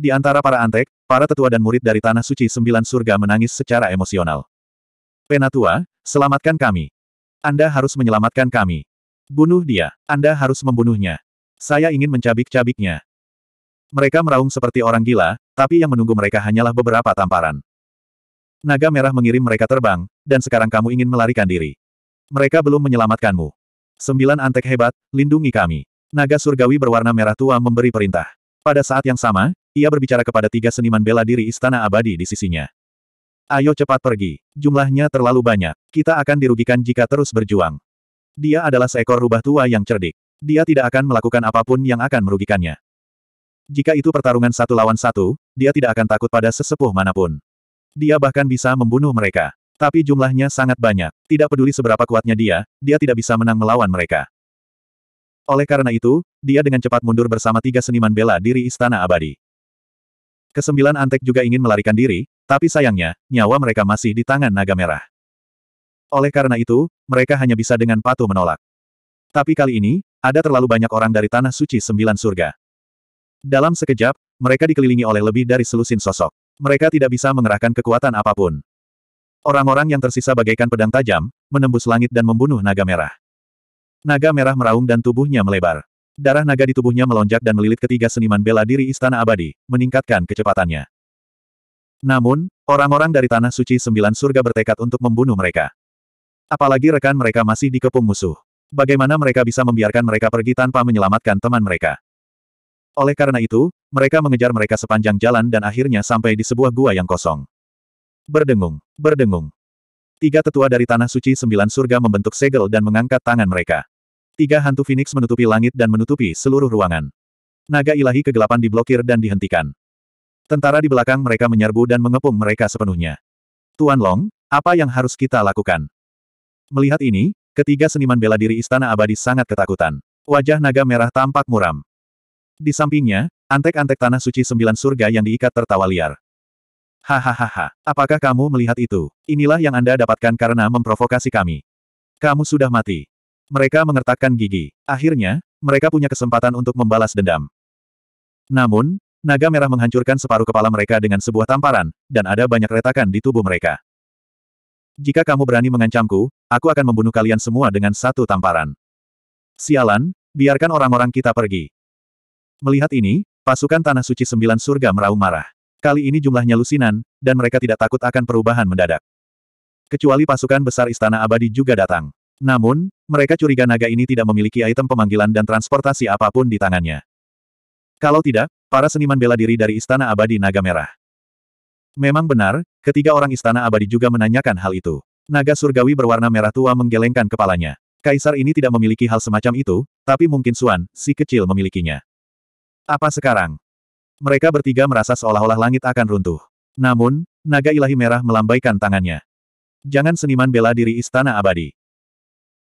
Di antara para antek, para tetua dan murid dari Tanah Suci Sembilan Surga menangis secara emosional. Penatua, selamatkan kami. Anda harus menyelamatkan kami. Bunuh dia. Anda harus membunuhnya. Saya ingin mencabik-cabiknya. Mereka meraung seperti orang gila, tapi yang menunggu mereka hanyalah beberapa tamparan. Naga merah mengirim mereka terbang, dan sekarang kamu ingin melarikan diri. Mereka belum menyelamatkanmu. Sembilan antek hebat, lindungi kami. Naga surgawi berwarna merah tua memberi perintah. Pada saat yang sama, ia berbicara kepada tiga seniman bela diri istana abadi di sisinya. Ayo cepat pergi. Jumlahnya terlalu banyak. Kita akan dirugikan jika terus berjuang. Dia adalah seekor rubah tua yang cerdik. Dia tidak akan melakukan apapun yang akan merugikannya. Jika itu pertarungan satu lawan satu, dia tidak akan takut pada sesepuh manapun. Dia bahkan bisa membunuh mereka. Tapi jumlahnya sangat banyak. Tidak peduli seberapa kuatnya dia, dia tidak bisa menang melawan mereka. Oleh karena itu, dia dengan cepat mundur bersama tiga seniman bela diri Istana Abadi. Kesembilan antek juga ingin melarikan diri, tapi sayangnya, nyawa mereka masih di tangan naga merah. Oleh karena itu, mereka hanya bisa dengan patuh menolak. Tapi kali ini, ada terlalu banyak orang dari Tanah Suci Sembilan Surga. Dalam sekejap, mereka dikelilingi oleh lebih dari selusin sosok. Mereka tidak bisa mengerahkan kekuatan apapun. Orang-orang yang tersisa bagaikan pedang tajam, menembus langit dan membunuh naga merah. Naga merah meraung dan tubuhnya melebar. Darah naga di tubuhnya melonjak dan melilit ketiga seniman bela diri Istana Abadi, meningkatkan kecepatannya. Namun, orang-orang dari Tanah Suci Sembilan Surga bertekad untuk membunuh mereka. Apalagi rekan mereka masih dikepung musuh. Bagaimana mereka bisa membiarkan mereka pergi tanpa menyelamatkan teman mereka? Oleh karena itu, mereka mengejar mereka sepanjang jalan dan akhirnya sampai di sebuah gua yang kosong. Berdengung, berdengung. Tiga tetua dari Tanah Suci Sembilan Surga membentuk segel dan mengangkat tangan mereka. Tiga hantu Phoenix menutupi langit dan menutupi seluruh ruangan. Naga ilahi kegelapan diblokir dan dihentikan. Tentara di belakang mereka menyerbu dan mengepung mereka sepenuhnya. Tuan Long, apa yang harus kita lakukan? Melihat ini, ketiga seniman bela diri Istana Abadi sangat ketakutan. Wajah naga merah tampak muram. Di sampingnya, antek-antek tanah suci sembilan surga yang diikat tertawa liar. Hahaha, apakah kamu melihat itu? Inilah yang Anda dapatkan karena memprovokasi kami. Kamu sudah mati. Mereka mengertakkan gigi. Akhirnya, mereka punya kesempatan untuk membalas dendam. Namun, naga merah menghancurkan separuh kepala mereka dengan sebuah tamparan, dan ada banyak retakan di tubuh mereka. Jika kamu berani mengancamku, aku akan membunuh kalian semua dengan satu tamparan. Sialan, biarkan orang-orang kita pergi. Melihat ini, pasukan Tanah Suci Sembilan Surga meraung marah. Kali ini jumlahnya lusinan, dan mereka tidak takut akan perubahan mendadak. Kecuali pasukan besar Istana Abadi juga datang. Namun, mereka curiga naga ini tidak memiliki item pemanggilan dan transportasi apapun di tangannya. Kalau tidak, para seniman bela diri dari Istana Abadi Naga Merah. Memang benar, ketiga orang Istana Abadi juga menanyakan hal itu. Naga surgawi berwarna merah tua menggelengkan kepalanya. Kaisar ini tidak memiliki hal semacam itu, tapi mungkin Suan, si kecil memilikinya. Apa sekarang? Mereka bertiga merasa seolah-olah langit akan runtuh. Namun, naga ilahi merah melambaikan tangannya. Jangan seniman bela diri Istana Abadi.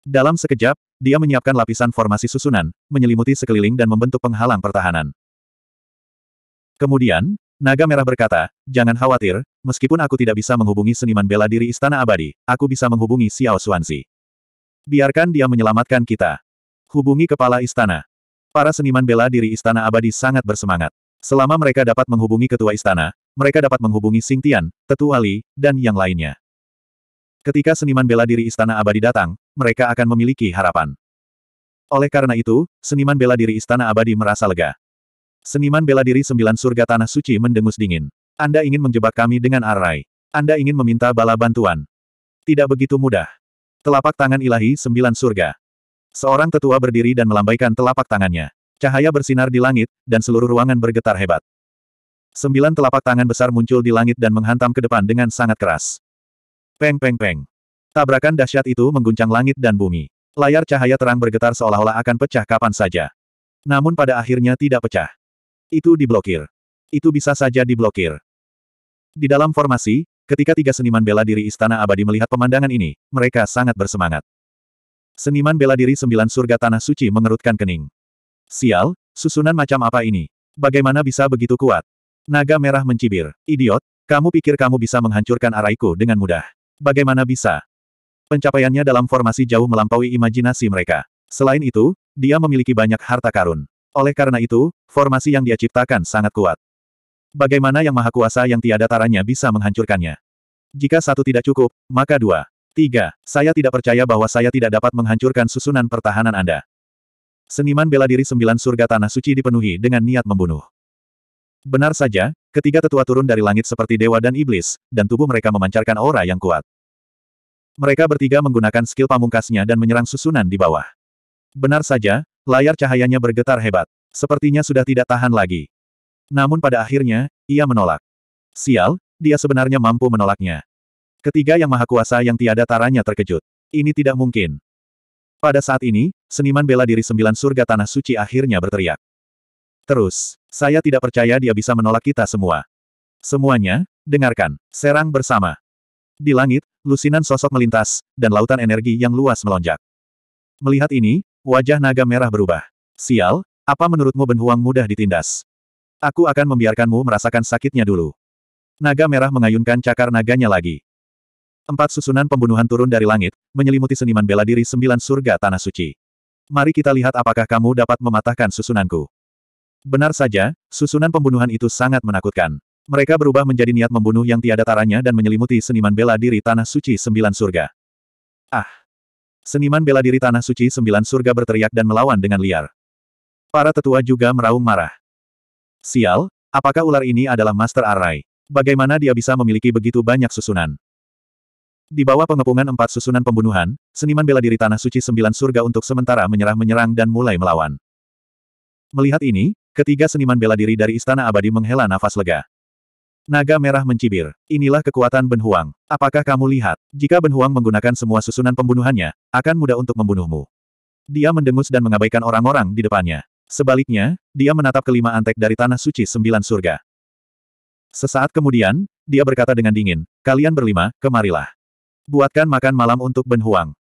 Dalam sekejap, dia menyiapkan lapisan formasi susunan, menyelimuti sekeliling dan membentuk penghalang pertahanan. Kemudian, Naga Merah berkata, jangan khawatir, meskipun aku tidak bisa menghubungi seniman bela diri Istana Abadi, aku bisa menghubungi Xiao Suanzi. Biarkan dia menyelamatkan kita. Hubungi kepala istana. Para seniman bela diri Istana Abadi sangat bersemangat. Selama mereka dapat menghubungi ketua istana, mereka dapat menghubungi Sing Tian, Tetu Ali, dan yang lainnya. Ketika seniman bela diri Istana Abadi datang, mereka akan memiliki harapan. Oleh karena itu, seniman bela diri Istana Abadi merasa lega. Seniman bela diri sembilan surga tanah suci mendengus dingin. Anda ingin menjebak kami dengan arai. Anda ingin meminta bala bantuan. Tidak begitu mudah. Telapak tangan ilahi sembilan surga. Seorang tetua berdiri dan melambaikan telapak tangannya. Cahaya bersinar di langit, dan seluruh ruangan bergetar hebat. Sembilan telapak tangan besar muncul di langit dan menghantam ke depan dengan sangat keras. Peng peng peng. Tabrakan dahsyat itu mengguncang langit dan bumi. Layar cahaya terang bergetar seolah-olah akan pecah kapan saja. Namun pada akhirnya tidak pecah. Itu diblokir. Itu bisa saja diblokir. Di dalam formasi, Ketika tiga seniman bela diri Istana Abadi melihat pemandangan ini, mereka sangat bersemangat. Seniman bela diri sembilan surga tanah suci mengerutkan kening. Sial, susunan macam apa ini? Bagaimana bisa begitu kuat? Naga merah mencibir. Idiot, kamu pikir kamu bisa menghancurkan araiku dengan mudah. Bagaimana bisa? Pencapaiannya dalam formasi jauh melampaui imajinasi mereka. Selain itu, dia memiliki banyak harta karun. Oleh karena itu, formasi yang dia ciptakan sangat kuat. Bagaimana yang maha kuasa yang tiada taranya bisa menghancurkannya? Jika satu tidak cukup, maka dua. Tiga, saya tidak percaya bahwa saya tidak dapat menghancurkan susunan pertahanan Anda. Seniman bela diri sembilan surga tanah suci dipenuhi dengan niat membunuh. Benar saja, ketiga tetua turun dari langit seperti dewa dan iblis, dan tubuh mereka memancarkan aura yang kuat. Mereka bertiga menggunakan skill pamungkasnya dan menyerang susunan di bawah. Benar saja, layar cahayanya bergetar hebat. Sepertinya sudah tidak tahan lagi. Namun pada akhirnya, ia menolak. Sial, dia sebenarnya mampu menolaknya. Ketiga yang maha kuasa yang tiada taranya terkejut. Ini tidak mungkin. Pada saat ini, seniman bela diri sembilan surga tanah suci akhirnya berteriak. Terus, saya tidak percaya dia bisa menolak kita semua. Semuanya, dengarkan, serang bersama. Di langit, lusinan sosok melintas, dan lautan energi yang luas melonjak. Melihat ini, wajah naga merah berubah. Sial, apa menurutmu Ben mudah ditindas? Aku akan membiarkanmu merasakan sakitnya dulu. Naga merah mengayunkan cakar naganya lagi. Empat susunan pembunuhan turun dari langit, menyelimuti seniman bela diri sembilan surga tanah suci. Mari kita lihat apakah kamu dapat mematahkan susunanku. Benar saja, susunan pembunuhan itu sangat menakutkan. Mereka berubah menjadi niat membunuh yang tiada taranya dan menyelimuti seniman bela diri Tanah Suci Sembilan Surga. Ah! Seniman bela diri Tanah Suci Sembilan Surga berteriak dan melawan dengan liar. Para tetua juga meraung marah. Sial, apakah ular ini adalah Master Arai? Bagaimana dia bisa memiliki begitu banyak susunan? Di bawah pengepungan empat susunan pembunuhan, seniman bela diri Tanah Suci Sembilan Surga untuk sementara menyerah-menyerang dan mulai melawan. Melihat ini, ketiga seniman bela diri dari Istana Abadi menghela nafas lega. Naga merah mencibir. Inilah kekuatan Ben Huang. Apakah kamu lihat? Jika Ben Huang menggunakan semua susunan pembunuhannya, akan mudah untuk membunuhmu. Dia mendengus dan mengabaikan orang-orang di depannya. Sebaliknya, dia menatap kelima antek dari Tanah Suci Sembilan Surga. Sesaat kemudian, dia berkata dengan dingin, kalian berlima, kemarilah. Buatkan makan malam untuk Ben Huang.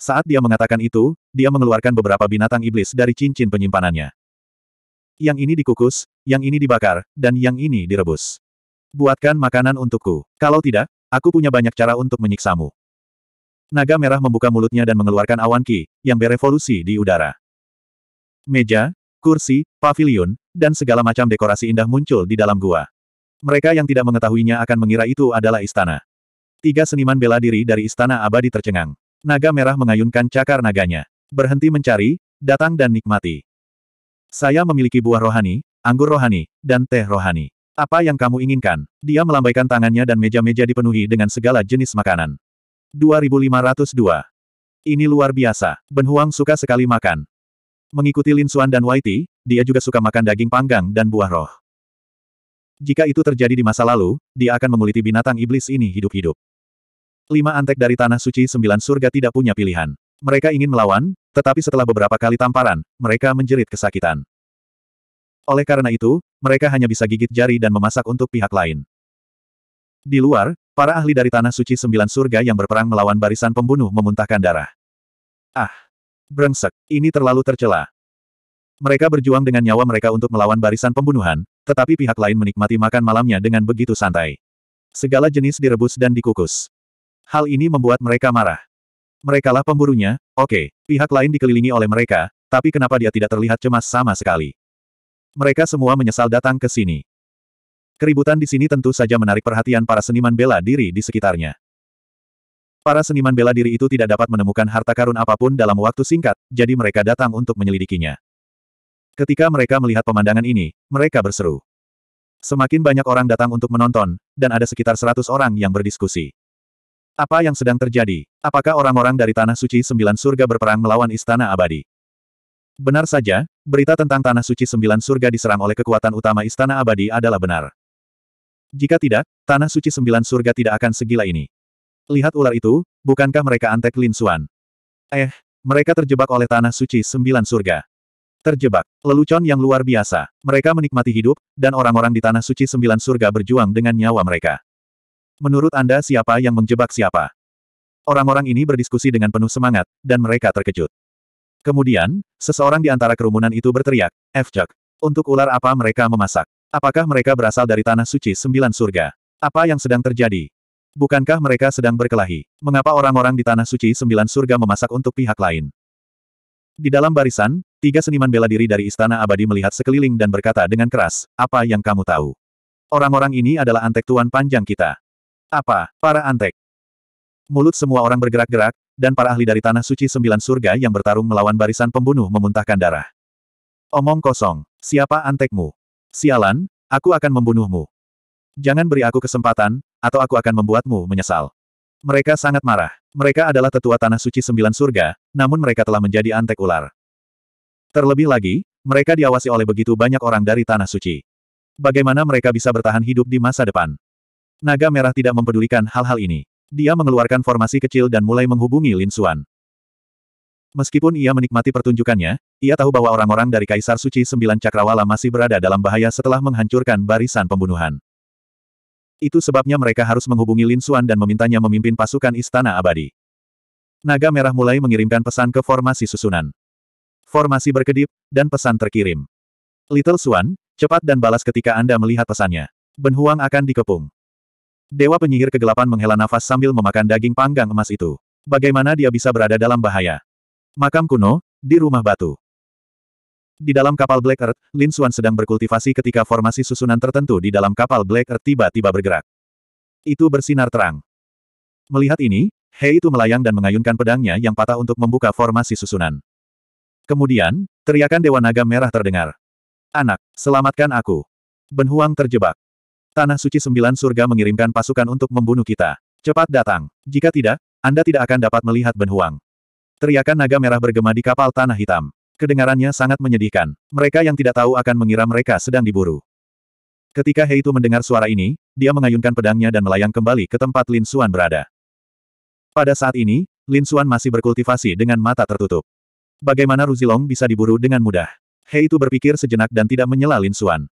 Saat dia mengatakan itu, dia mengeluarkan beberapa binatang iblis dari cincin penyimpanannya. Yang ini dikukus, yang ini dibakar, dan yang ini direbus. Buatkan makanan untukku. Kalau tidak, aku punya banyak cara untuk menyiksamu. Naga merah membuka mulutnya dan mengeluarkan awan ki, yang berevolusi di udara. Meja, kursi, pavilion, dan segala macam dekorasi indah muncul di dalam gua. Mereka yang tidak mengetahuinya akan mengira itu adalah istana. Tiga seniman bela diri dari istana abadi tercengang. Naga merah mengayunkan cakar naganya. Berhenti mencari, datang dan nikmati. Saya memiliki buah rohani, anggur rohani, dan teh rohani. Apa yang kamu inginkan? Dia melambaikan tangannya dan meja-meja dipenuhi dengan segala jenis makanan. 2502. Ini luar biasa. Ben Huang suka sekali makan. Mengikuti Lin Xuan dan Ti, dia juga suka makan daging panggang dan buah roh. Jika itu terjadi di masa lalu, dia akan menguliti binatang iblis ini hidup-hidup. Lima antek dari Tanah Suci Sembilan Surga tidak punya pilihan. Mereka ingin melawan, tetapi setelah beberapa kali tamparan, mereka menjerit kesakitan. Oleh karena itu, mereka hanya bisa gigit jari dan memasak untuk pihak lain. Di luar, para ahli dari Tanah Suci Sembilan Surga yang berperang melawan barisan pembunuh memuntahkan darah. Ah! Brengsek, ini terlalu tercela. Mereka berjuang dengan nyawa mereka untuk melawan barisan pembunuhan, tetapi pihak lain menikmati makan malamnya dengan begitu santai. Segala jenis direbus dan dikukus. Hal ini membuat mereka marah. Merekalah pemburunya, oke, okay, pihak lain dikelilingi oleh mereka, tapi kenapa dia tidak terlihat cemas sama sekali? Mereka semua menyesal datang ke sini. Keributan di sini tentu saja menarik perhatian para seniman bela diri di sekitarnya. Para seniman bela diri itu tidak dapat menemukan harta karun apapun dalam waktu singkat, jadi mereka datang untuk menyelidikinya. Ketika mereka melihat pemandangan ini, mereka berseru. Semakin banyak orang datang untuk menonton, dan ada sekitar seratus orang yang berdiskusi. Apa yang sedang terjadi? Apakah orang-orang dari Tanah Suci Sembilan Surga berperang melawan Istana Abadi? Benar saja, berita tentang Tanah Suci Sembilan Surga diserang oleh kekuatan utama Istana Abadi adalah benar. Jika tidak, Tanah Suci Sembilan Surga tidak akan segila ini. Lihat ular itu, bukankah mereka antek Lin Suan? Eh, mereka terjebak oleh Tanah Suci Sembilan Surga. Terjebak, lelucon yang luar biasa. Mereka menikmati hidup, dan orang-orang di Tanah Suci Sembilan Surga berjuang dengan nyawa mereka. Menurut Anda siapa yang menjebak siapa? Orang-orang ini berdiskusi dengan penuh semangat, dan mereka terkejut. Kemudian, seseorang di antara kerumunan itu berteriak, Fjok, untuk ular apa mereka memasak? Apakah mereka berasal dari tanah suci sembilan surga? Apa yang sedang terjadi? Bukankah mereka sedang berkelahi? Mengapa orang-orang di tanah suci sembilan surga memasak untuk pihak lain? Di dalam barisan, tiga seniman bela diri dari Istana Abadi melihat sekeliling dan berkata dengan keras, apa yang kamu tahu? Orang-orang ini adalah antek tuan panjang kita. Apa, para antek? Mulut semua orang bergerak-gerak, dan para ahli dari Tanah Suci Sembilan Surga yang bertarung melawan barisan pembunuh memuntahkan darah. Omong kosong, siapa antekmu? Sialan, aku akan membunuhmu. Jangan beri aku kesempatan, atau aku akan membuatmu menyesal. Mereka sangat marah. Mereka adalah tetua Tanah Suci Sembilan Surga, namun mereka telah menjadi antek ular. Terlebih lagi, mereka diawasi oleh begitu banyak orang dari Tanah Suci. Bagaimana mereka bisa bertahan hidup di masa depan? Naga Merah tidak mempedulikan hal-hal ini. Dia mengeluarkan formasi kecil dan mulai menghubungi Lin Xuan. Meskipun ia menikmati pertunjukannya, ia tahu bahwa orang-orang dari Kaisar Suci Sembilan Cakrawala masih berada dalam bahaya setelah menghancurkan barisan pembunuhan. Itu sebabnya mereka harus menghubungi Lin Xuan dan memintanya memimpin pasukan Istana Abadi. Naga Merah mulai mengirimkan pesan ke formasi susunan. Formasi berkedip, dan pesan terkirim. Little Xuan, cepat dan balas ketika Anda melihat pesannya. Benhuang akan dikepung. Dewa penyihir kegelapan menghela nafas sambil memakan daging panggang emas itu. Bagaimana dia bisa berada dalam bahaya? Makam kuno, di rumah batu. Di dalam kapal Black Earth, Lin Xuan sedang berkultivasi ketika formasi susunan tertentu di dalam kapal Black Earth tiba-tiba bergerak. Itu bersinar terang. Melihat ini, Hei itu melayang dan mengayunkan pedangnya yang patah untuk membuka formasi susunan. Kemudian, teriakan Dewa Naga Merah terdengar. Anak, selamatkan aku. Benhuang terjebak. Tanah Suci Sembilan Surga mengirimkan pasukan untuk membunuh kita. Cepat datang. Jika tidak, Anda tidak akan dapat melihat benhuang. Teriakan naga merah bergema di kapal Tanah Hitam. Kedengarannya sangat menyedihkan. Mereka yang tidak tahu akan mengira mereka sedang diburu. Ketika Hei itu mendengar suara ini, dia mengayunkan pedangnya dan melayang kembali ke tempat Lin Suan berada. Pada saat ini, Lin Suan masih berkultivasi dengan mata tertutup. Bagaimana Ruzilong bisa diburu dengan mudah? Hei itu berpikir sejenak dan tidak menyela Lin Suan.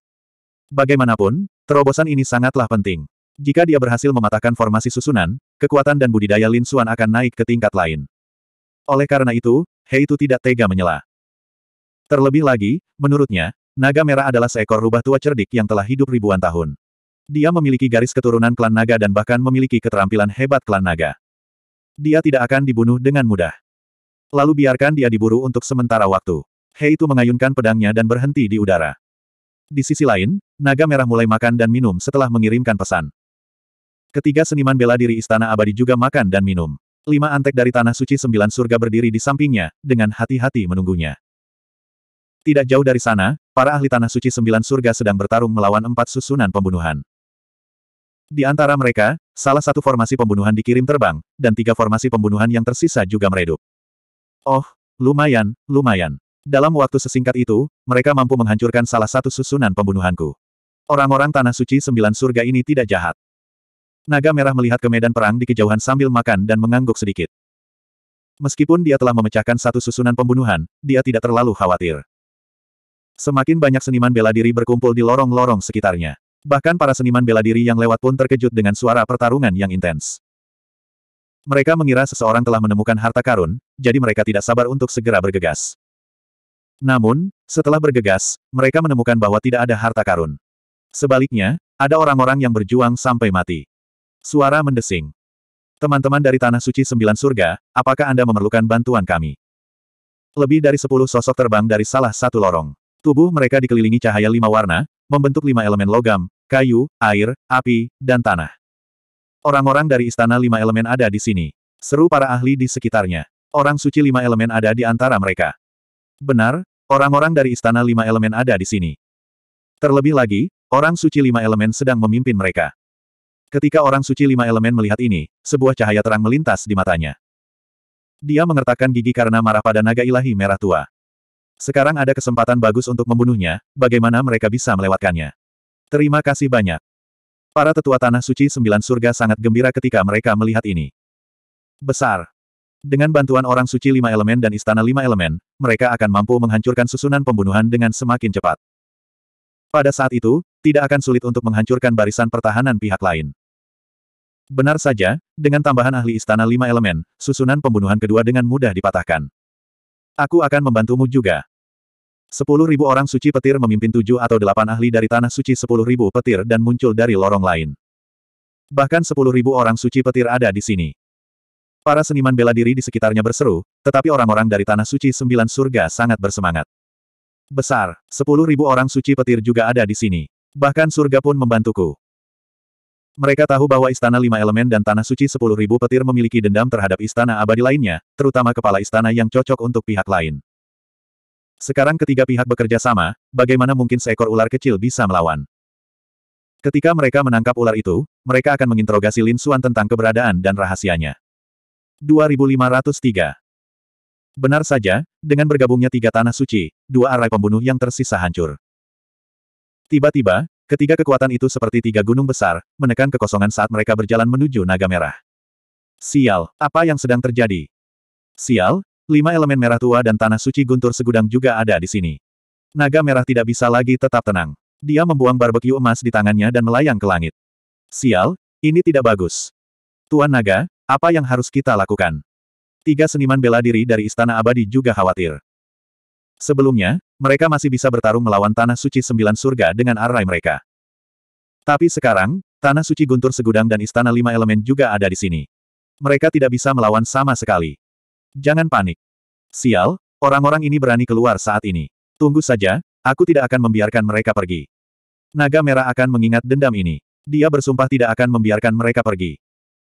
Bagaimanapun, terobosan ini sangatlah penting. Jika dia berhasil mematahkan formasi susunan, kekuatan dan budidaya Lin Xuan akan naik ke tingkat lain. Oleh karena itu, Hei itu tidak tega menyela. Terlebih lagi, menurutnya, naga merah adalah seekor rubah tua cerdik yang telah hidup ribuan tahun. Dia memiliki garis keturunan klan naga dan bahkan memiliki keterampilan hebat klan naga. Dia tidak akan dibunuh dengan mudah. Lalu biarkan dia diburu untuk sementara waktu. Hei itu mengayunkan pedangnya dan berhenti di udara. Di sisi lain, naga merah mulai makan dan minum setelah mengirimkan pesan. Ketiga seniman bela diri Istana Abadi juga makan dan minum. Lima antek dari Tanah Suci Sembilan Surga berdiri di sampingnya, dengan hati-hati menunggunya. Tidak jauh dari sana, para ahli Tanah Suci Sembilan Surga sedang bertarung melawan empat susunan pembunuhan. Di antara mereka, salah satu formasi pembunuhan dikirim terbang, dan tiga formasi pembunuhan yang tersisa juga meredup. Oh, lumayan, lumayan. Dalam waktu sesingkat itu, mereka mampu menghancurkan salah satu susunan pembunuhanku. Orang-orang Tanah Suci Sembilan Surga ini tidak jahat. Naga Merah melihat ke medan perang di kejauhan sambil makan dan mengangguk sedikit. Meskipun dia telah memecahkan satu susunan pembunuhan, dia tidak terlalu khawatir. Semakin banyak seniman bela diri berkumpul di lorong-lorong sekitarnya. Bahkan para seniman bela diri yang lewat pun terkejut dengan suara pertarungan yang intens. Mereka mengira seseorang telah menemukan harta karun, jadi mereka tidak sabar untuk segera bergegas. Namun, setelah bergegas, mereka menemukan bahwa tidak ada harta karun. Sebaliknya, ada orang-orang yang berjuang sampai mati. Suara mendesing. Teman-teman dari Tanah Suci Sembilan Surga, apakah Anda memerlukan bantuan kami? Lebih dari sepuluh sosok terbang dari salah satu lorong. Tubuh mereka dikelilingi cahaya lima warna, membentuk lima elemen logam, kayu, air, api, dan tanah. Orang-orang dari istana lima elemen ada di sini. Seru para ahli di sekitarnya. Orang suci lima elemen ada di antara mereka. Benar, orang-orang dari istana lima elemen ada di sini. Terlebih lagi, Orang suci lima elemen sedang memimpin mereka. Ketika orang suci lima elemen melihat ini, sebuah cahaya terang melintas di matanya. Dia mengertakkan gigi karena marah pada naga ilahi merah tua. Sekarang ada kesempatan bagus untuk membunuhnya, bagaimana mereka bisa melewatkannya. Terima kasih banyak. Para tetua tanah suci sembilan surga sangat gembira ketika mereka melihat ini. Besar. Dengan bantuan orang suci lima elemen dan istana lima elemen, mereka akan mampu menghancurkan susunan pembunuhan dengan semakin cepat. Pada saat itu, tidak akan sulit untuk menghancurkan barisan pertahanan pihak lain. Benar saja, dengan tambahan ahli istana lima elemen, susunan pembunuhan kedua dengan mudah dipatahkan. Aku akan membantumu juga. Sepuluh ribu orang suci petir memimpin tujuh atau delapan ahli dari tanah suci sepuluh ribu petir dan muncul dari lorong lain. Bahkan sepuluh ribu orang suci petir ada di sini. Para seniman bela diri di sekitarnya berseru, tetapi orang-orang dari tanah suci sembilan surga sangat bersemangat. Besar, sepuluh ribu orang suci petir juga ada di sini. Bahkan surga pun membantuku. Mereka tahu bahwa Istana Lima Elemen dan Tanah Suci sepuluh ribu petir memiliki dendam terhadap istana abadi lainnya, terutama kepala istana yang cocok untuk pihak lain. Sekarang ketiga pihak bekerja sama, bagaimana mungkin seekor ular kecil bisa melawan? Ketika mereka menangkap ular itu, mereka akan menginterogasi Lin Xuan tentang keberadaan dan rahasianya. 2503 Benar saja, dengan bergabungnya tiga tanah suci, dua arai pembunuh yang tersisa hancur. Tiba-tiba, ketiga kekuatan itu seperti tiga gunung besar, menekan kekosongan saat mereka berjalan menuju naga merah. Sial, apa yang sedang terjadi? Sial, lima elemen merah tua dan tanah suci guntur segudang juga ada di sini. Naga merah tidak bisa lagi tetap tenang. Dia membuang barbekyu emas di tangannya dan melayang ke langit. Sial, ini tidak bagus. Tuan Naga, apa yang harus kita lakukan? Tiga seniman bela diri dari Istana Abadi juga khawatir. Sebelumnya, mereka masih bisa bertarung melawan Tanah Suci Sembilan Surga dengan arai mereka. Tapi sekarang, Tanah Suci Guntur Segudang dan Istana Lima Elemen juga ada di sini. Mereka tidak bisa melawan sama sekali. Jangan panik. Sial, orang-orang ini berani keluar saat ini. Tunggu saja, aku tidak akan membiarkan mereka pergi. Naga Merah akan mengingat dendam ini. Dia bersumpah tidak akan membiarkan mereka pergi.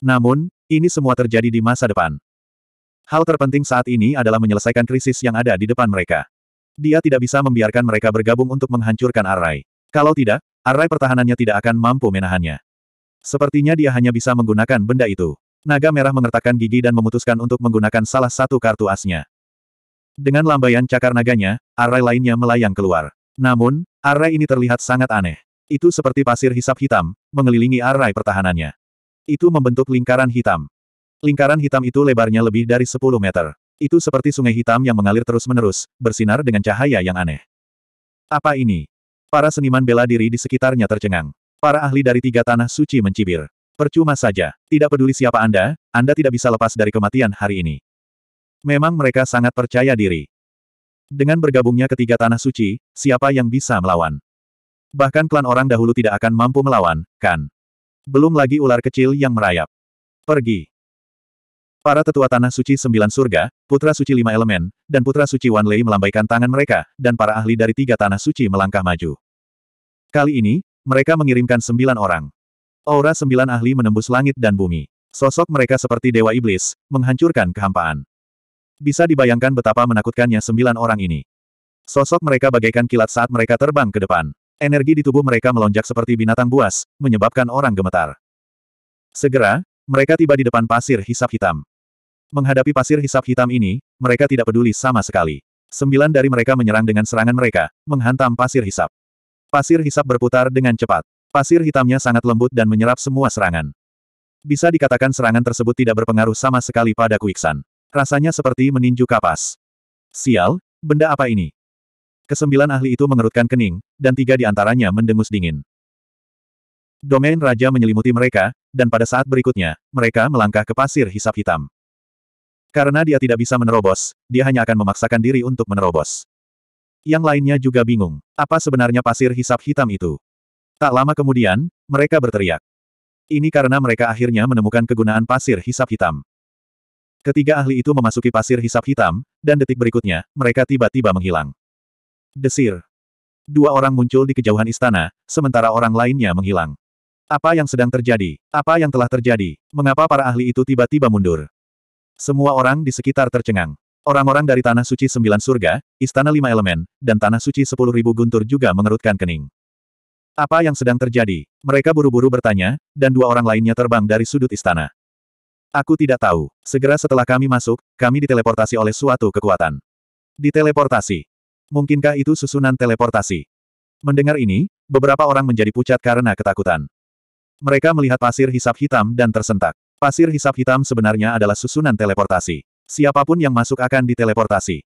Namun, ini semua terjadi di masa depan. Hal terpenting saat ini adalah menyelesaikan krisis yang ada di depan mereka. Dia tidak bisa membiarkan mereka bergabung untuk menghancurkan Arai. Kalau tidak, Arai pertahanannya tidak akan mampu menahannya. Sepertinya dia hanya bisa menggunakan benda itu. Naga merah mengertakkan gigi dan memutuskan untuk menggunakan salah satu kartu asnya. Dengan lambaian cakar naganya, Arai lainnya melayang keluar. Namun, Arai ini terlihat sangat aneh. Itu seperti pasir hisap hitam, mengelilingi Arai pertahanannya. Itu membentuk lingkaran hitam. Lingkaran hitam itu lebarnya lebih dari 10 meter. Itu seperti sungai hitam yang mengalir terus-menerus, bersinar dengan cahaya yang aneh. Apa ini? Para seniman bela diri di sekitarnya tercengang. Para ahli dari tiga tanah suci mencibir. Percuma saja. Tidak peduli siapa Anda, Anda tidak bisa lepas dari kematian hari ini. Memang mereka sangat percaya diri. Dengan bergabungnya ketiga tanah suci, siapa yang bisa melawan? Bahkan klan orang dahulu tidak akan mampu melawan, kan? Belum lagi ular kecil yang merayap. Pergi. Para tetua tanah suci sembilan surga, putra suci lima elemen, dan putra suci Wan Lei melambaikan tangan mereka, dan para ahli dari tiga tanah suci melangkah maju. Kali ini, mereka mengirimkan sembilan orang. Aura sembilan ahli menembus langit dan bumi. Sosok mereka seperti dewa iblis, menghancurkan kehampaan. Bisa dibayangkan betapa menakutkannya sembilan orang ini. Sosok mereka bagaikan kilat saat mereka terbang ke depan. Energi di tubuh mereka melonjak seperti binatang buas, menyebabkan orang gemetar. Segera, mereka tiba di depan pasir hisap hitam. Menghadapi pasir hisap hitam ini, mereka tidak peduli sama sekali. Sembilan dari mereka menyerang dengan serangan mereka, menghantam pasir hisap. Pasir hisap berputar dengan cepat. Pasir hitamnya sangat lembut dan menyerap semua serangan. Bisa dikatakan serangan tersebut tidak berpengaruh sama sekali pada Kuiksan. Rasanya seperti meninju kapas. Sial, benda apa ini? Kesembilan ahli itu mengerutkan kening, dan tiga di antaranya mendengus dingin. Domain raja menyelimuti mereka, dan pada saat berikutnya, mereka melangkah ke pasir hisap hitam. Karena dia tidak bisa menerobos, dia hanya akan memaksakan diri untuk menerobos. Yang lainnya juga bingung, apa sebenarnya pasir hisap hitam itu? Tak lama kemudian, mereka berteriak. Ini karena mereka akhirnya menemukan kegunaan pasir hisap hitam. Ketiga ahli itu memasuki pasir hisap hitam, dan detik berikutnya, mereka tiba-tiba menghilang. Desir. Dua orang muncul di kejauhan istana, sementara orang lainnya menghilang. Apa yang sedang terjadi? Apa yang telah terjadi? Mengapa para ahli itu tiba-tiba mundur? Semua orang di sekitar tercengang. Orang-orang dari Tanah Suci Sembilan Surga, Istana Lima Elemen, dan Tanah Suci Sepuluh Ribu Guntur juga mengerutkan kening. Apa yang sedang terjadi? Mereka buru-buru bertanya, dan dua orang lainnya terbang dari sudut istana. Aku tidak tahu. Segera setelah kami masuk, kami diteleportasi oleh suatu kekuatan. Diteleportasi. Mungkinkah itu susunan teleportasi? Mendengar ini, beberapa orang menjadi pucat karena ketakutan. Mereka melihat pasir hisap hitam dan tersentak. Pasir hisap hitam sebenarnya adalah susunan teleportasi. Siapapun yang masuk akan diteleportasi.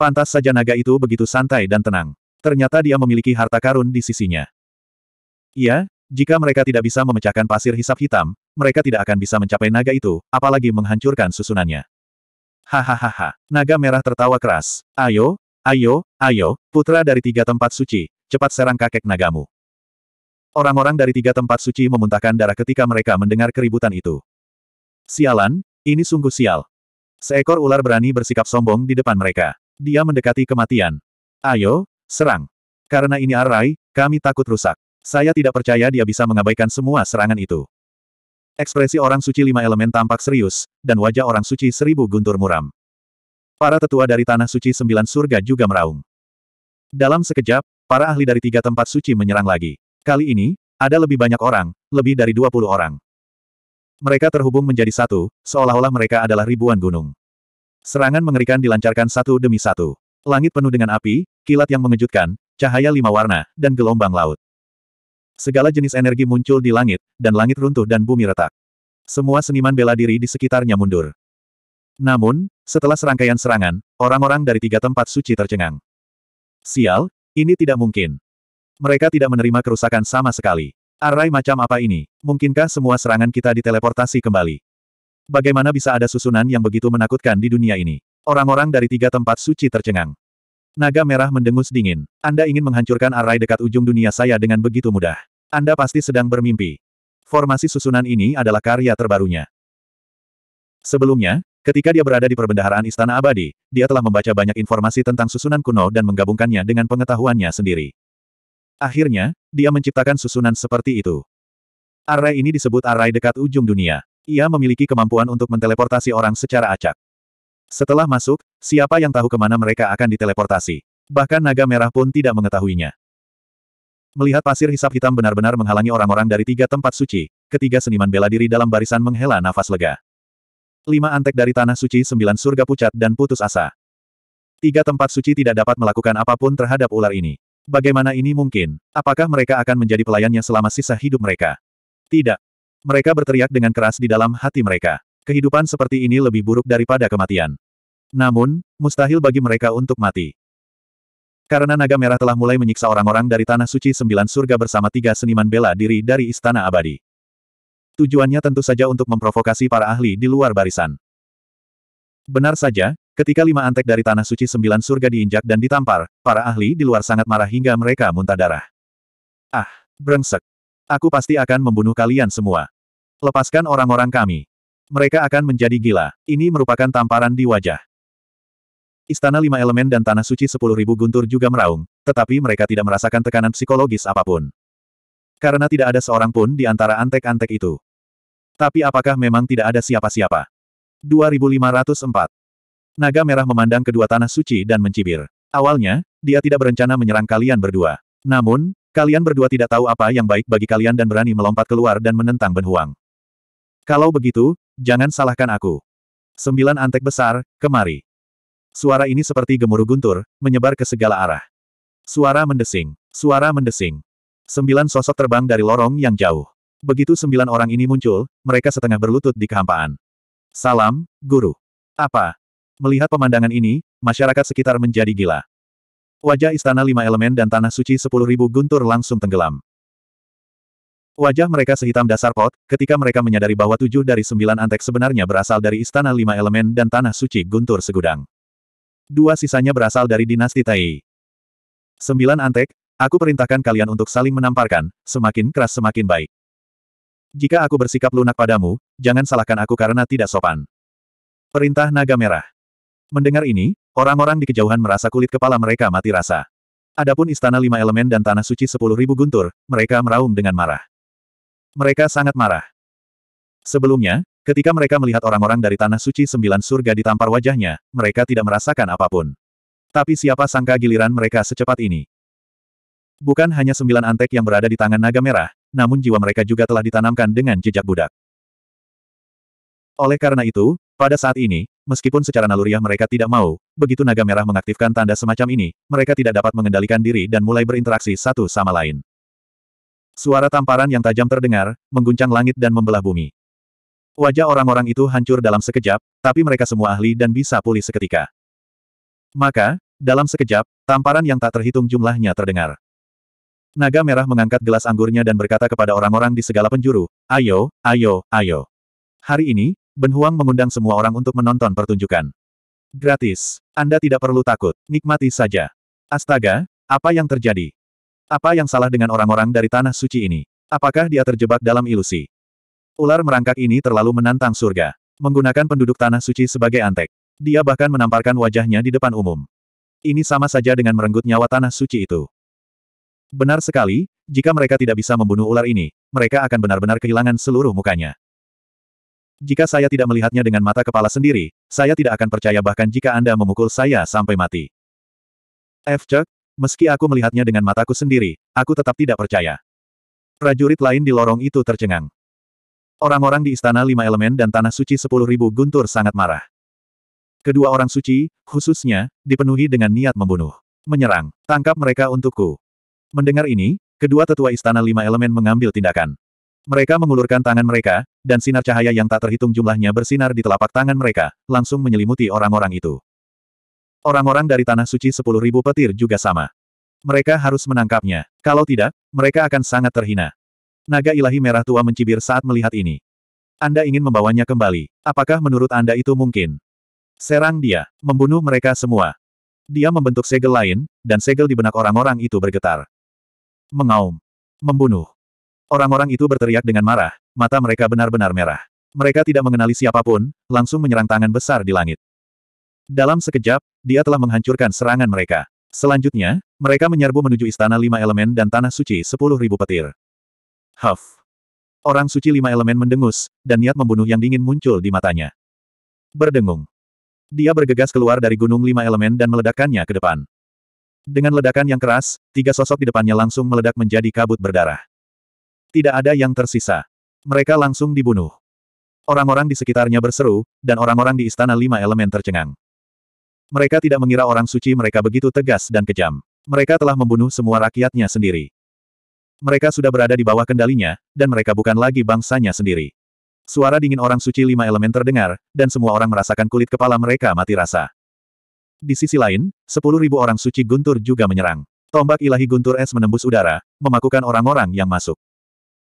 Pantas saja naga itu begitu santai dan tenang. Ternyata dia memiliki harta karun di sisinya. Iya, jika mereka tidak bisa memecahkan pasir hisap hitam, mereka tidak akan bisa mencapai naga itu, apalagi menghancurkan susunannya. Hahaha, naga merah tertawa keras. Ayo, ayo, ayo, putra dari tiga tempat suci, cepat serang kakek nagamu. Orang-orang dari tiga tempat suci memuntahkan darah ketika mereka mendengar keributan itu. Sialan, ini sungguh sial. Seekor ular berani bersikap sombong di depan mereka. Dia mendekati kematian. Ayo, serang. Karena ini Arai, kami takut rusak. Saya tidak percaya dia bisa mengabaikan semua serangan itu. Ekspresi orang suci lima elemen tampak serius, dan wajah orang suci seribu guntur muram. Para tetua dari Tanah Suci Sembilan Surga juga meraung. Dalam sekejap, para ahli dari tiga tempat suci menyerang lagi. Kali ini, ada lebih banyak orang, lebih dari dua puluh orang. Mereka terhubung menjadi satu, seolah-olah mereka adalah ribuan gunung. Serangan mengerikan dilancarkan satu demi satu. Langit penuh dengan api, kilat yang mengejutkan, cahaya lima warna, dan gelombang laut. Segala jenis energi muncul di langit, dan langit runtuh dan bumi retak. Semua seniman bela diri di sekitarnya mundur. Namun, setelah serangkaian serangan, orang-orang dari tiga tempat suci tercengang. Sial, ini tidak mungkin. Mereka tidak menerima kerusakan sama sekali. Arai macam apa ini? Mungkinkah semua serangan kita diteleportasi kembali? Bagaimana bisa ada susunan yang begitu menakutkan di dunia ini? Orang-orang dari tiga tempat suci tercengang. Naga merah mendengus dingin. Anda ingin menghancurkan arai dekat ujung dunia saya dengan begitu mudah. Anda pasti sedang bermimpi. Formasi susunan ini adalah karya terbarunya. Sebelumnya, ketika dia berada di perbendaharaan Istana Abadi, dia telah membaca banyak informasi tentang susunan kuno dan menggabungkannya dengan pengetahuannya sendiri. Akhirnya, dia menciptakan susunan seperti itu. Array ini disebut array dekat ujung dunia. Ia memiliki kemampuan untuk menteleportasi orang secara acak. Setelah masuk, siapa yang tahu kemana mereka akan diteleportasi. Bahkan naga merah pun tidak mengetahuinya. Melihat pasir hisap hitam benar-benar menghalangi orang-orang dari tiga tempat suci, ketiga seniman bela diri dalam barisan menghela nafas lega. Lima antek dari tanah suci sembilan surga pucat dan putus asa. Tiga tempat suci tidak dapat melakukan apapun terhadap ular ini. Bagaimana ini mungkin? Apakah mereka akan menjadi pelayannya selama sisa hidup mereka? Tidak. Mereka berteriak dengan keras di dalam hati mereka. Kehidupan seperti ini lebih buruk daripada kematian. Namun, mustahil bagi mereka untuk mati. Karena naga merah telah mulai menyiksa orang-orang dari Tanah Suci Sembilan Surga bersama tiga seniman bela diri dari Istana Abadi. Tujuannya tentu saja untuk memprovokasi para ahli di luar barisan. Benar saja, Ketika lima antek dari Tanah Suci Sembilan Surga diinjak dan ditampar, para ahli di luar sangat marah hingga mereka muntah darah. Ah, brengsek. Aku pasti akan membunuh kalian semua. Lepaskan orang-orang kami. Mereka akan menjadi gila. Ini merupakan tamparan di wajah. Istana Lima Elemen dan Tanah Suci Sepuluh Ribu Guntur juga meraung, tetapi mereka tidak merasakan tekanan psikologis apapun. Karena tidak ada seorang pun di antara antek-antek itu. Tapi apakah memang tidak ada siapa-siapa? 2504. Naga merah memandang kedua tanah suci dan mencibir. Awalnya, dia tidak berencana menyerang kalian berdua. Namun, kalian berdua tidak tahu apa yang baik bagi kalian dan berani melompat keluar dan menentang Benhuang. Kalau begitu, jangan salahkan aku. Sembilan antek besar, kemari. Suara ini seperti gemuruh guntur, menyebar ke segala arah. Suara mendesing, suara mendesing. Sembilan sosok terbang dari lorong yang jauh. Begitu sembilan orang ini muncul, mereka setengah berlutut di kehampaan. Salam, guru. Apa, Melihat pemandangan ini, masyarakat sekitar menjadi gila. Wajah Istana Lima Elemen dan Tanah Suci Sepuluh Ribu Guntur langsung tenggelam. Wajah mereka sehitam dasar pot, ketika mereka menyadari bahwa tujuh dari sembilan antek sebenarnya berasal dari Istana Lima Elemen dan Tanah Suci Guntur Segudang. Dua sisanya berasal dari dinasti Tai. Sembilan antek, aku perintahkan kalian untuk saling menamparkan, semakin keras semakin baik. Jika aku bersikap lunak padamu, jangan salahkan aku karena tidak sopan. Perintah Naga Merah Mendengar ini, orang-orang di kejauhan merasa kulit kepala mereka mati rasa. Adapun istana lima elemen dan tanah suci sepuluh ribu guntur, mereka meraung dengan marah. Mereka sangat marah. Sebelumnya, ketika mereka melihat orang-orang dari tanah suci sembilan surga ditampar wajahnya, mereka tidak merasakan apapun. Tapi siapa sangka giliran mereka secepat ini. Bukan hanya sembilan antek yang berada di tangan naga merah, namun jiwa mereka juga telah ditanamkan dengan jejak budak. Oleh karena itu, pada saat ini, Meskipun secara naluriah mereka tidak mau, begitu naga merah mengaktifkan tanda semacam ini, mereka tidak dapat mengendalikan diri dan mulai berinteraksi satu sama lain. Suara tamparan yang tajam terdengar, mengguncang langit dan membelah bumi. Wajah orang-orang itu hancur dalam sekejap, tapi mereka semua ahli dan bisa pulih seketika. Maka, dalam sekejap, tamparan yang tak terhitung jumlahnya terdengar. Naga merah mengangkat gelas anggurnya dan berkata kepada orang-orang di segala penjuru, Ayo, ayo, ayo. Hari ini, Ben Huang mengundang semua orang untuk menonton pertunjukan. Gratis. Anda tidak perlu takut. Nikmati saja. Astaga, apa yang terjadi? Apa yang salah dengan orang-orang dari tanah suci ini? Apakah dia terjebak dalam ilusi? Ular merangkak ini terlalu menantang surga. Menggunakan penduduk tanah suci sebagai antek. Dia bahkan menamparkan wajahnya di depan umum. Ini sama saja dengan merenggut nyawa tanah suci itu. Benar sekali, jika mereka tidak bisa membunuh ular ini, mereka akan benar-benar kehilangan seluruh mukanya. Jika saya tidak melihatnya dengan mata kepala sendiri, saya tidak akan percaya bahkan jika Anda memukul saya sampai mati. F. Chuck, meski aku melihatnya dengan mataku sendiri, aku tetap tidak percaya. Prajurit lain di lorong itu tercengang. Orang-orang di Istana Lima Elemen dan Tanah Suci Sepuluh Ribu Guntur sangat marah. Kedua orang suci, khususnya, dipenuhi dengan niat membunuh. Menyerang, tangkap mereka untukku. Mendengar ini, kedua tetua Istana Lima Elemen mengambil tindakan. Mereka mengulurkan tangan mereka, dan sinar cahaya yang tak terhitung jumlahnya bersinar di telapak tangan mereka, langsung menyelimuti orang-orang itu. Orang-orang dari Tanah Suci 10.000 petir juga sama. Mereka harus menangkapnya. Kalau tidak, mereka akan sangat terhina. Naga ilahi merah tua mencibir saat melihat ini. Anda ingin membawanya kembali. Apakah menurut Anda itu mungkin? Serang dia. Membunuh mereka semua. Dia membentuk segel lain, dan segel di benak orang-orang itu bergetar. Mengaum. Membunuh. Orang-orang itu berteriak dengan marah, mata mereka benar-benar merah. Mereka tidak mengenali siapapun, langsung menyerang tangan besar di langit. Dalam sekejap, dia telah menghancurkan serangan mereka. Selanjutnya, mereka menyerbu menuju Istana Lima Elemen dan Tanah Suci Sepuluh Ribu Petir. Huff! Orang suci Lima Elemen mendengus, dan niat membunuh yang dingin muncul di matanya. Berdengung. Dia bergegas keluar dari Gunung Lima Elemen dan meledakkannya ke depan. Dengan ledakan yang keras, tiga sosok di depannya langsung meledak menjadi kabut berdarah. Tidak ada yang tersisa. Mereka langsung dibunuh. Orang-orang di sekitarnya berseru, dan orang-orang di istana lima elemen tercengang. Mereka tidak mengira orang suci mereka begitu tegas dan kejam. Mereka telah membunuh semua rakyatnya sendiri. Mereka sudah berada di bawah kendalinya, dan mereka bukan lagi bangsanya sendiri. Suara dingin orang suci lima elemen terdengar, dan semua orang merasakan kulit kepala mereka mati rasa. Di sisi lain, sepuluh ribu orang suci guntur juga menyerang. Tombak ilahi guntur es menembus udara, memakukan orang-orang yang masuk.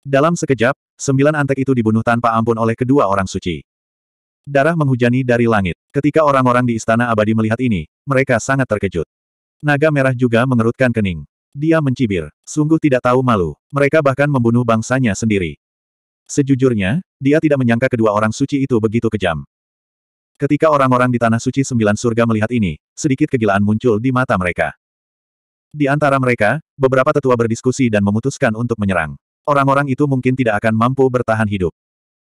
Dalam sekejap, sembilan antek itu dibunuh tanpa ampun oleh kedua orang suci. Darah menghujani dari langit. Ketika orang-orang di Istana Abadi melihat ini, mereka sangat terkejut. Naga merah juga mengerutkan kening. Dia mencibir. Sungguh tidak tahu malu. Mereka bahkan membunuh bangsanya sendiri. Sejujurnya, dia tidak menyangka kedua orang suci itu begitu kejam. Ketika orang-orang di Tanah Suci Sembilan Surga melihat ini, sedikit kegilaan muncul di mata mereka. Di antara mereka, beberapa tetua berdiskusi dan memutuskan untuk menyerang. Orang-orang itu mungkin tidak akan mampu bertahan hidup.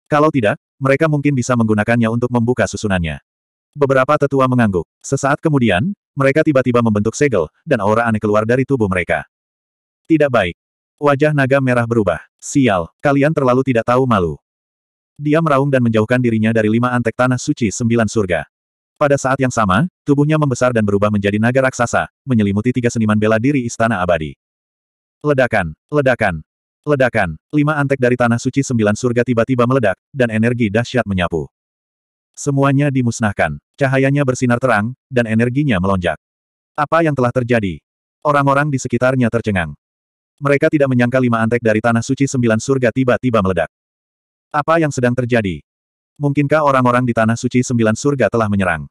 Kalau tidak, mereka mungkin bisa menggunakannya untuk membuka susunannya. Beberapa tetua mengangguk. Sesaat kemudian, mereka tiba-tiba membentuk segel, dan aura aneh keluar dari tubuh mereka. Tidak baik. Wajah naga merah berubah. Sial, kalian terlalu tidak tahu malu. Dia meraung dan menjauhkan dirinya dari lima antek tanah suci sembilan surga. Pada saat yang sama, tubuhnya membesar dan berubah menjadi naga raksasa, menyelimuti tiga seniman bela diri istana abadi. Ledakan, ledakan, Ledakan, lima antek dari tanah suci sembilan surga tiba-tiba meledak, dan energi dahsyat menyapu. Semuanya dimusnahkan, cahayanya bersinar terang, dan energinya melonjak. Apa yang telah terjadi? Orang-orang di sekitarnya tercengang. Mereka tidak menyangka lima antek dari tanah suci sembilan surga tiba-tiba meledak. Apa yang sedang terjadi? Mungkinkah orang-orang di tanah suci sembilan surga telah menyerang?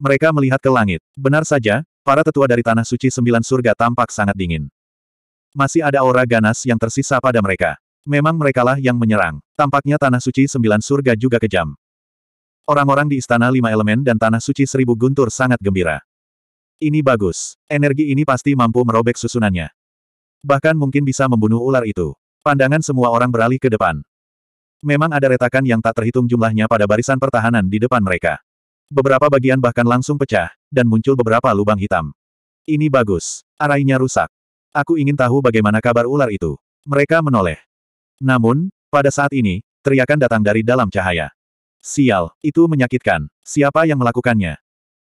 Mereka melihat ke langit. Benar saja, para tetua dari tanah suci sembilan surga tampak sangat dingin. Masih ada aura ganas yang tersisa pada mereka. Memang merekalah yang menyerang. Tampaknya Tanah Suci Sembilan Surga juga kejam. Orang-orang di Istana Lima Elemen dan Tanah Suci Seribu Guntur sangat gembira. Ini bagus. Energi ini pasti mampu merobek susunannya. Bahkan mungkin bisa membunuh ular itu. Pandangan semua orang beralih ke depan. Memang ada retakan yang tak terhitung jumlahnya pada barisan pertahanan di depan mereka. Beberapa bagian bahkan langsung pecah, dan muncul beberapa lubang hitam. Ini bagus. Arainya rusak. Aku ingin tahu bagaimana kabar ular itu. Mereka menoleh. Namun, pada saat ini, teriakan datang dari dalam cahaya. Sial, itu menyakitkan. Siapa yang melakukannya?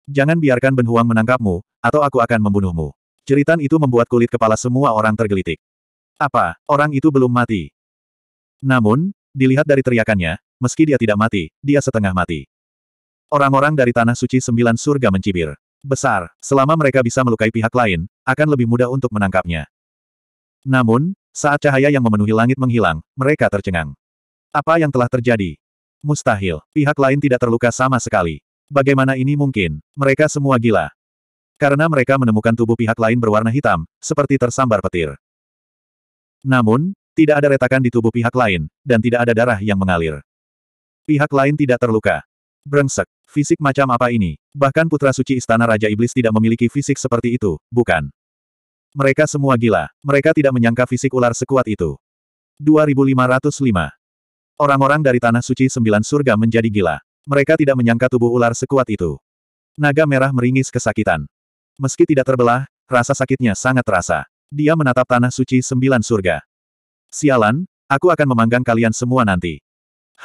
Jangan biarkan benhuang menangkapmu, atau aku akan membunuhmu. Ceritan itu membuat kulit kepala semua orang tergelitik. Apa, orang itu belum mati? Namun, dilihat dari teriakannya, meski dia tidak mati, dia setengah mati. Orang-orang dari Tanah Suci Sembilan Surga mencibir besar, selama mereka bisa melukai pihak lain, akan lebih mudah untuk menangkapnya. Namun, saat cahaya yang memenuhi langit menghilang, mereka tercengang. Apa yang telah terjadi? Mustahil, pihak lain tidak terluka sama sekali. Bagaimana ini mungkin? Mereka semua gila. Karena mereka menemukan tubuh pihak lain berwarna hitam, seperti tersambar petir. Namun, tidak ada retakan di tubuh pihak lain, dan tidak ada darah yang mengalir. Pihak lain tidak terluka. Brengsek, Fisik macam apa ini? Bahkan putra suci istana Raja Iblis tidak memiliki fisik seperti itu, bukan? Mereka semua gila. Mereka tidak menyangka fisik ular sekuat itu. 2505 Orang-orang dari Tanah Suci Sembilan Surga menjadi gila. Mereka tidak menyangka tubuh ular sekuat itu. Naga merah meringis kesakitan. Meski tidak terbelah, rasa sakitnya sangat terasa. Dia menatap Tanah Suci Sembilan Surga. Sialan, aku akan memanggang kalian semua nanti.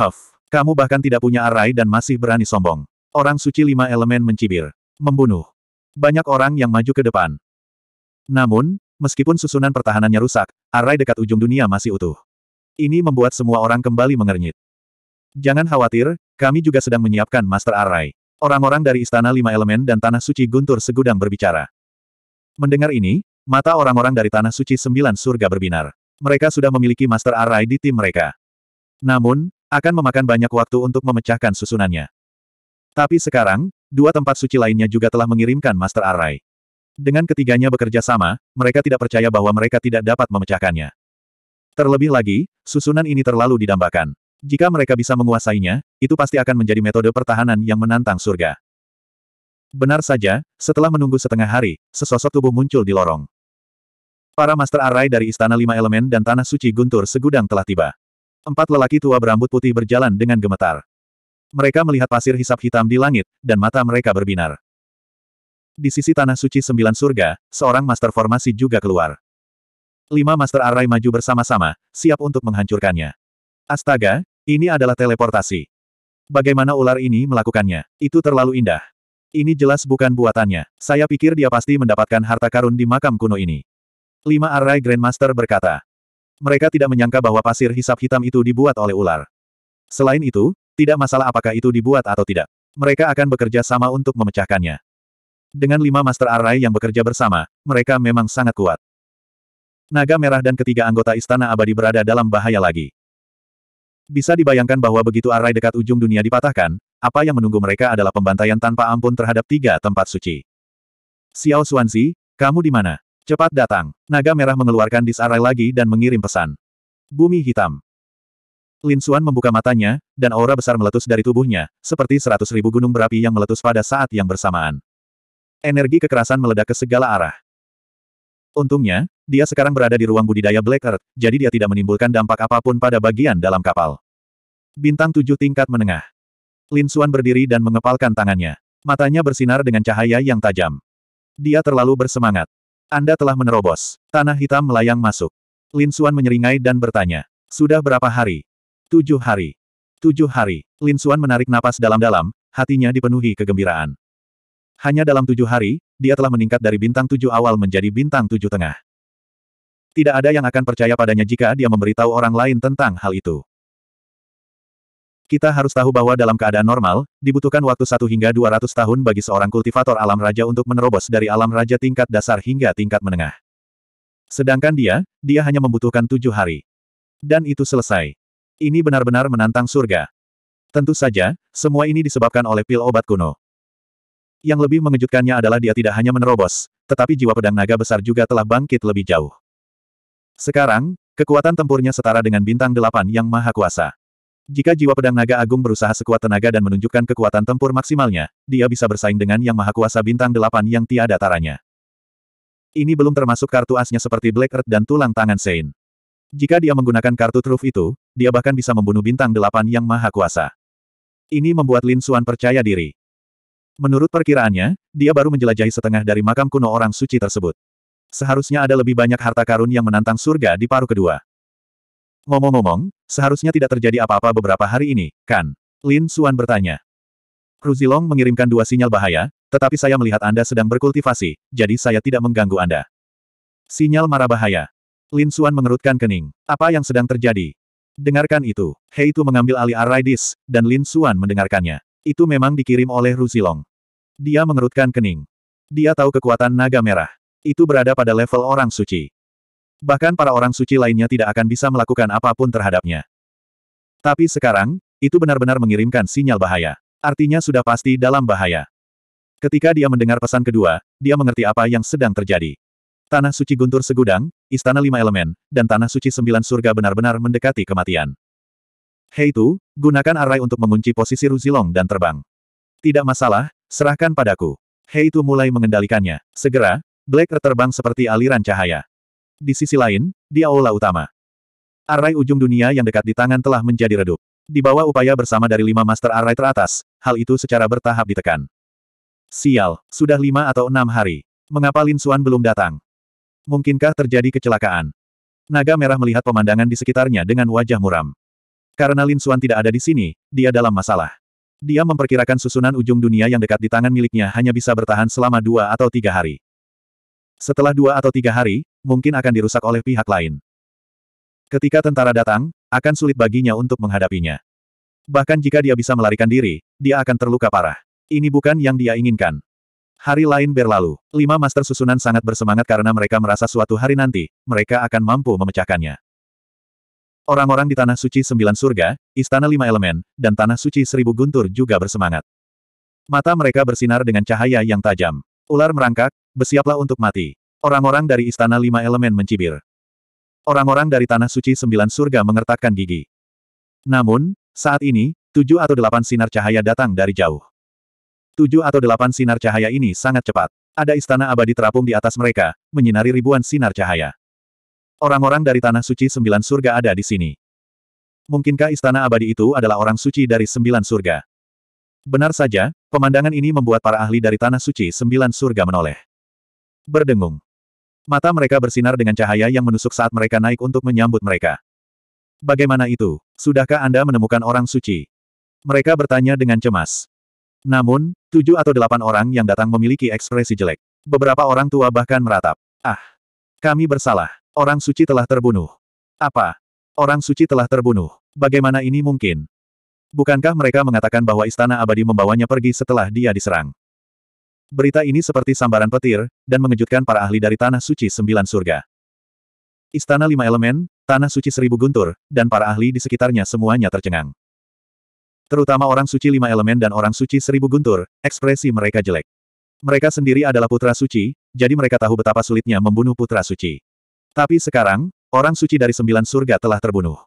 Huff, kamu bahkan tidak punya arai dan masih berani sombong. Orang suci lima elemen mencibir. Membunuh. Banyak orang yang maju ke depan. Namun, meskipun susunan pertahanannya rusak, arai dekat ujung dunia masih utuh. Ini membuat semua orang kembali mengernyit. Jangan khawatir, kami juga sedang menyiapkan Master Arai. Orang-orang dari Istana Lima Elemen dan Tanah Suci Guntur segudang berbicara. Mendengar ini, mata orang-orang dari Tanah Suci Sembilan Surga berbinar. Mereka sudah memiliki Master Arai di tim mereka. Namun, akan memakan banyak waktu untuk memecahkan susunannya. Tapi sekarang, dua tempat suci lainnya juga telah mengirimkan Master arai. Dengan ketiganya bekerja sama, mereka tidak percaya bahwa mereka tidak dapat memecahkannya. Terlebih lagi, susunan ini terlalu didambakan. Jika mereka bisa menguasainya, itu pasti akan menjadi metode pertahanan yang menantang surga. Benar saja, setelah menunggu setengah hari, sesosok tubuh muncul di lorong. Para Master arai dari Istana Lima Elemen dan Tanah Suci Guntur segudang telah tiba. Empat lelaki tua berambut putih berjalan dengan gemetar. Mereka melihat pasir hisap hitam di langit, dan mata mereka berbinar. Di sisi Tanah Suci Sembilan Surga, seorang master formasi juga keluar. Lima master array maju bersama-sama, siap untuk menghancurkannya. Astaga, ini adalah teleportasi. Bagaimana ular ini melakukannya? Itu terlalu indah. Ini jelas bukan buatannya. Saya pikir dia pasti mendapatkan harta karun di makam kuno ini. Lima array Grandmaster berkata. Mereka tidak menyangka bahwa pasir hisap hitam itu dibuat oleh ular. Selain itu, tidak masalah apakah itu dibuat atau tidak. Mereka akan bekerja sama untuk memecahkannya. Dengan lima Master Array yang bekerja bersama, mereka memang sangat kuat. Naga Merah dan ketiga anggota Istana Abadi berada dalam bahaya lagi. Bisa dibayangkan bahwa begitu arai dekat ujung dunia dipatahkan, apa yang menunggu mereka adalah pembantaian tanpa ampun terhadap tiga tempat suci. Xiao Xuanzi, kamu di mana? Cepat datang. Naga merah mengeluarkan disarai lagi dan mengirim pesan. Bumi hitam. Lin Xuan membuka matanya, dan aura besar meletus dari tubuhnya, seperti seratus ribu gunung berapi yang meletus pada saat yang bersamaan. Energi kekerasan meledak ke segala arah. Untungnya, dia sekarang berada di ruang budidaya Black Earth, jadi dia tidak menimbulkan dampak apapun pada bagian dalam kapal. Bintang tujuh tingkat menengah. Lin Xuan berdiri dan mengepalkan tangannya. Matanya bersinar dengan cahaya yang tajam. Dia terlalu bersemangat. Anda telah menerobos. Tanah hitam melayang masuk. Lin Xuan menyeringai dan bertanya. Sudah berapa hari? Tujuh hari. Tujuh hari. Lin Suan menarik napas dalam-dalam, hatinya dipenuhi kegembiraan. Hanya dalam tujuh hari, dia telah meningkat dari bintang tujuh awal menjadi bintang tujuh tengah. Tidak ada yang akan percaya padanya jika dia memberitahu orang lain tentang hal itu. Kita harus tahu bahwa dalam keadaan normal, dibutuhkan waktu satu hingga dua ratus tahun bagi seorang kultivator alam raja untuk menerobos dari alam raja tingkat dasar hingga tingkat menengah. Sedangkan dia, dia hanya membutuhkan tujuh hari. Dan itu selesai. Ini benar-benar menantang surga. Tentu saja, semua ini disebabkan oleh pil obat kuno. Yang lebih mengejutkannya adalah dia tidak hanya menerobos, tetapi jiwa pedang naga besar juga telah bangkit lebih jauh. Sekarang, kekuatan tempurnya setara dengan bintang delapan yang maha kuasa. Jika jiwa pedang naga agung berusaha sekuat tenaga dan menunjukkan kekuatan tempur maksimalnya, dia bisa bersaing dengan yang maha kuasa bintang delapan yang tiada taranya. Ini belum termasuk kartu asnya seperti Black Earth dan tulang tangan Sein. Jika dia menggunakan kartu truf itu, dia bahkan bisa membunuh bintang delapan yang maha kuasa. Ini membuat Lin Xuan percaya diri. Menurut perkiraannya, dia baru menjelajahi setengah dari makam kuno orang suci tersebut. Seharusnya ada lebih banyak harta karun yang menantang surga di paruh kedua. Ngomong-ngomong, seharusnya tidak terjadi apa-apa beberapa hari ini, kan? Lin Xuan bertanya. Ruzilong mengirimkan dua sinyal bahaya, tetapi saya melihat Anda sedang berkultivasi, jadi saya tidak mengganggu Anda. Sinyal marah bahaya. Lin Suan mengerutkan kening. Apa yang sedang terjadi? Dengarkan itu. Hei itu mengambil alih arai dan Lin Suan mendengarkannya. Itu memang dikirim oleh Ruzilong. Dia mengerutkan kening. Dia tahu kekuatan naga merah. Itu berada pada level orang suci. Bahkan para orang suci lainnya tidak akan bisa melakukan apapun terhadapnya. Tapi sekarang, itu benar-benar mengirimkan sinyal bahaya. Artinya sudah pasti dalam bahaya. Ketika dia mendengar pesan kedua, dia mengerti apa yang sedang terjadi. Tanah suci guntur segudang, istana lima elemen, dan tanah suci sembilan surga benar-benar mendekati kematian. Hei itu, gunakan arai untuk mengunci posisi Ruzilong dan terbang. Tidak masalah, serahkan padaku. Hei itu mulai mengendalikannya. Segera, Black Earth terbang seperti aliran cahaya. Di sisi lain, di aula utama. Arai ujung dunia yang dekat di tangan telah menjadi redup. Di bawah upaya bersama dari lima master arai teratas, hal itu secara bertahap ditekan. Sial, sudah lima atau enam hari. Mengapa Lin Suan belum datang? Mungkinkah terjadi kecelakaan? Naga merah melihat pemandangan di sekitarnya dengan wajah muram. Karena Lin Suan tidak ada di sini, dia dalam masalah. Dia memperkirakan susunan ujung dunia yang dekat di tangan miliknya hanya bisa bertahan selama dua atau tiga hari. Setelah dua atau tiga hari, mungkin akan dirusak oleh pihak lain. Ketika tentara datang, akan sulit baginya untuk menghadapinya. Bahkan jika dia bisa melarikan diri, dia akan terluka parah. Ini bukan yang dia inginkan. Hari lain berlalu. Lima master susunan sangat bersemangat karena mereka merasa suatu hari nanti, mereka akan mampu memecahkannya. Orang-orang di Tanah Suci Sembilan Surga, Istana Lima Elemen, dan Tanah Suci Seribu Guntur juga bersemangat. Mata mereka bersinar dengan cahaya yang tajam. Ular merangkak, bersiaplah untuk mati. Orang-orang dari Istana Lima Elemen mencibir. Orang-orang dari Tanah Suci Sembilan Surga mengertakkan gigi. Namun, saat ini, tujuh atau delapan sinar cahaya datang dari jauh. Tujuh atau delapan sinar cahaya ini sangat cepat. Ada istana abadi terapung di atas mereka, menyinari ribuan sinar cahaya. Orang-orang dari Tanah Suci Sembilan Surga ada di sini. Mungkinkah istana abadi itu adalah orang suci dari Sembilan Surga? Benar saja, pemandangan ini membuat para ahli dari Tanah Suci Sembilan Surga menoleh. Berdengung. Mata mereka bersinar dengan cahaya yang menusuk saat mereka naik untuk menyambut mereka. Bagaimana itu? Sudahkah Anda menemukan orang suci? Mereka bertanya dengan cemas. Namun, tujuh atau delapan orang yang datang memiliki ekspresi jelek. Beberapa orang tua bahkan meratap. Ah! Kami bersalah. Orang suci telah terbunuh. Apa? Orang suci telah terbunuh. Bagaimana ini mungkin? Bukankah mereka mengatakan bahwa istana abadi membawanya pergi setelah dia diserang? Berita ini seperti sambaran petir, dan mengejutkan para ahli dari Tanah Suci Sembilan Surga. Istana Lima Elemen, Tanah Suci Seribu Guntur, dan para ahli di sekitarnya semuanya tercengang. Terutama orang suci lima elemen dan orang suci seribu guntur, ekspresi mereka jelek. Mereka sendiri adalah putra suci, jadi mereka tahu betapa sulitnya membunuh putra suci. Tapi sekarang, orang suci dari sembilan surga telah terbunuh.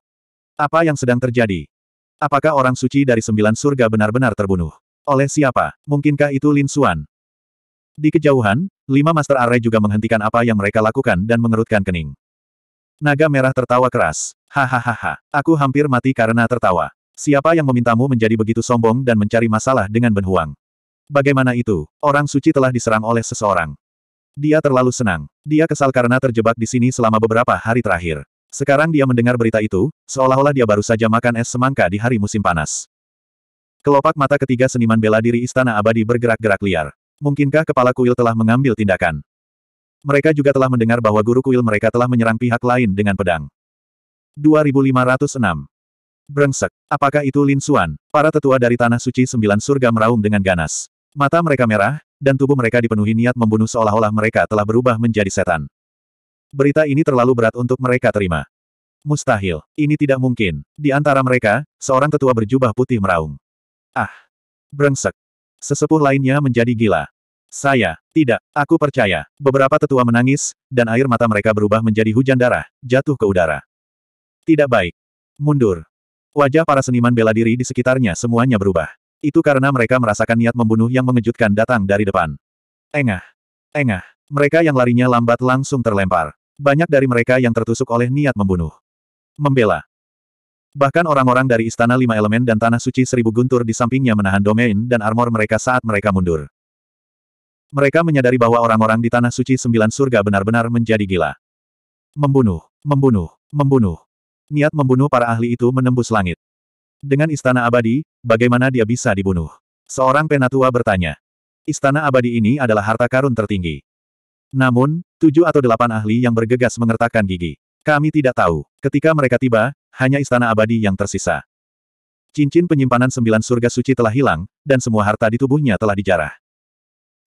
Apa yang sedang terjadi? Apakah orang suci dari sembilan surga benar-benar terbunuh? Oleh siapa? Mungkinkah itu Lin Xuan? Di kejauhan, lima Master Array juga menghentikan apa yang mereka lakukan dan mengerutkan kening. Naga merah tertawa keras. Hahaha, aku hampir mati karena tertawa. Siapa yang memintamu menjadi begitu sombong dan mencari masalah dengan Ben Huang? Bagaimana itu? Orang suci telah diserang oleh seseorang. Dia terlalu senang. Dia kesal karena terjebak di sini selama beberapa hari terakhir. Sekarang dia mendengar berita itu, seolah-olah dia baru saja makan es semangka di hari musim panas. Kelopak mata ketiga seniman bela diri Istana Abadi bergerak-gerak liar. Mungkinkah kepala kuil telah mengambil tindakan? Mereka juga telah mendengar bahwa guru kuil mereka telah menyerang pihak lain dengan pedang. 2506 Brengsek. Apakah itu Lin Suan? Para tetua dari Tanah Suci Sembilan Surga meraung dengan ganas. Mata mereka merah, dan tubuh mereka dipenuhi niat membunuh seolah-olah mereka telah berubah menjadi setan. Berita ini terlalu berat untuk mereka terima. Mustahil. Ini tidak mungkin. Di antara mereka, seorang tetua berjubah putih meraung. Ah! Brengsek. Sesepuh lainnya menjadi gila. Saya, tidak, aku percaya. Beberapa tetua menangis, dan air mata mereka berubah menjadi hujan darah, jatuh ke udara. Tidak baik. Mundur. Wajah para seniman bela diri di sekitarnya semuanya berubah. Itu karena mereka merasakan niat membunuh yang mengejutkan datang dari depan. Engah. Engah. Mereka yang larinya lambat langsung terlempar. Banyak dari mereka yang tertusuk oleh niat membunuh. Membela. Bahkan orang-orang dari Istana Lima Elemen dan Tanah Suci Seribu Guntur di sampingnya menahan domain dan armor mereka saat mereka mundur. Mereka menyadari bahwa orang-orang di Tanah Suci Sembilan Surga benar-benar menjadi gila. Membunuh. Membunuh. Membunuh. Niat membunuh para ahli itu menembus langit. Dengan istana abadi, bagaimana dia bisa dibunuh? Seorang penatua bertanya. Istana abadi ini adalah harta karun tertinggi. Namun, tujuh atau delapan ahli yang bergegas mengertakkan gigi. Kami tidak tahu. Ketika mereka tiba, hanya istana abadi yang tersisa. Cincin penyimpanan sembilan surga suci telah hilang, dan semua harta di tubuhnya telah dijarah.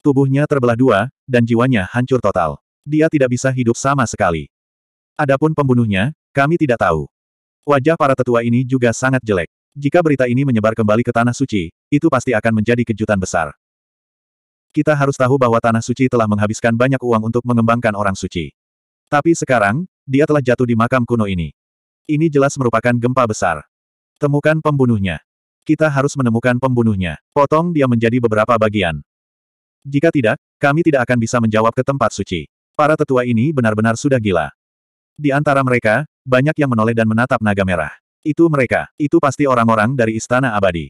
Tubuhnya terbelah dua, dan jiwanya hancur total. Dia tidak bisa hidup sama sekali. Adapun pembunuhnya, kami tidak tahu. Wajah para tetua ini juga sangat jelek. Jika berita ini menyebar kembali ke Tanah Suci, itu pasti akan menjadi kejutan besar. Kita harus tahu bahwa Tanah Suci telah menghabiskan banyak uang untuk mengembangkan orang suci. Tapi sekarang, dia telah jatuh di makam kuno ini. Ini jelas merupakan gempa besar. Temukan pembunuhnya. Kita harus menemukan pembunuhnya. Potong dia menjadi beberapa bagian. Jika tidak, kami tidak akan bisa menjawab ke tempat suci. Para tetua ini benar-benar sudah gila. Di antara mereka, banyak yang menoleh dan menatap naga merah. Itu mereka, itu pasti orang-orang dari Istana Abadi.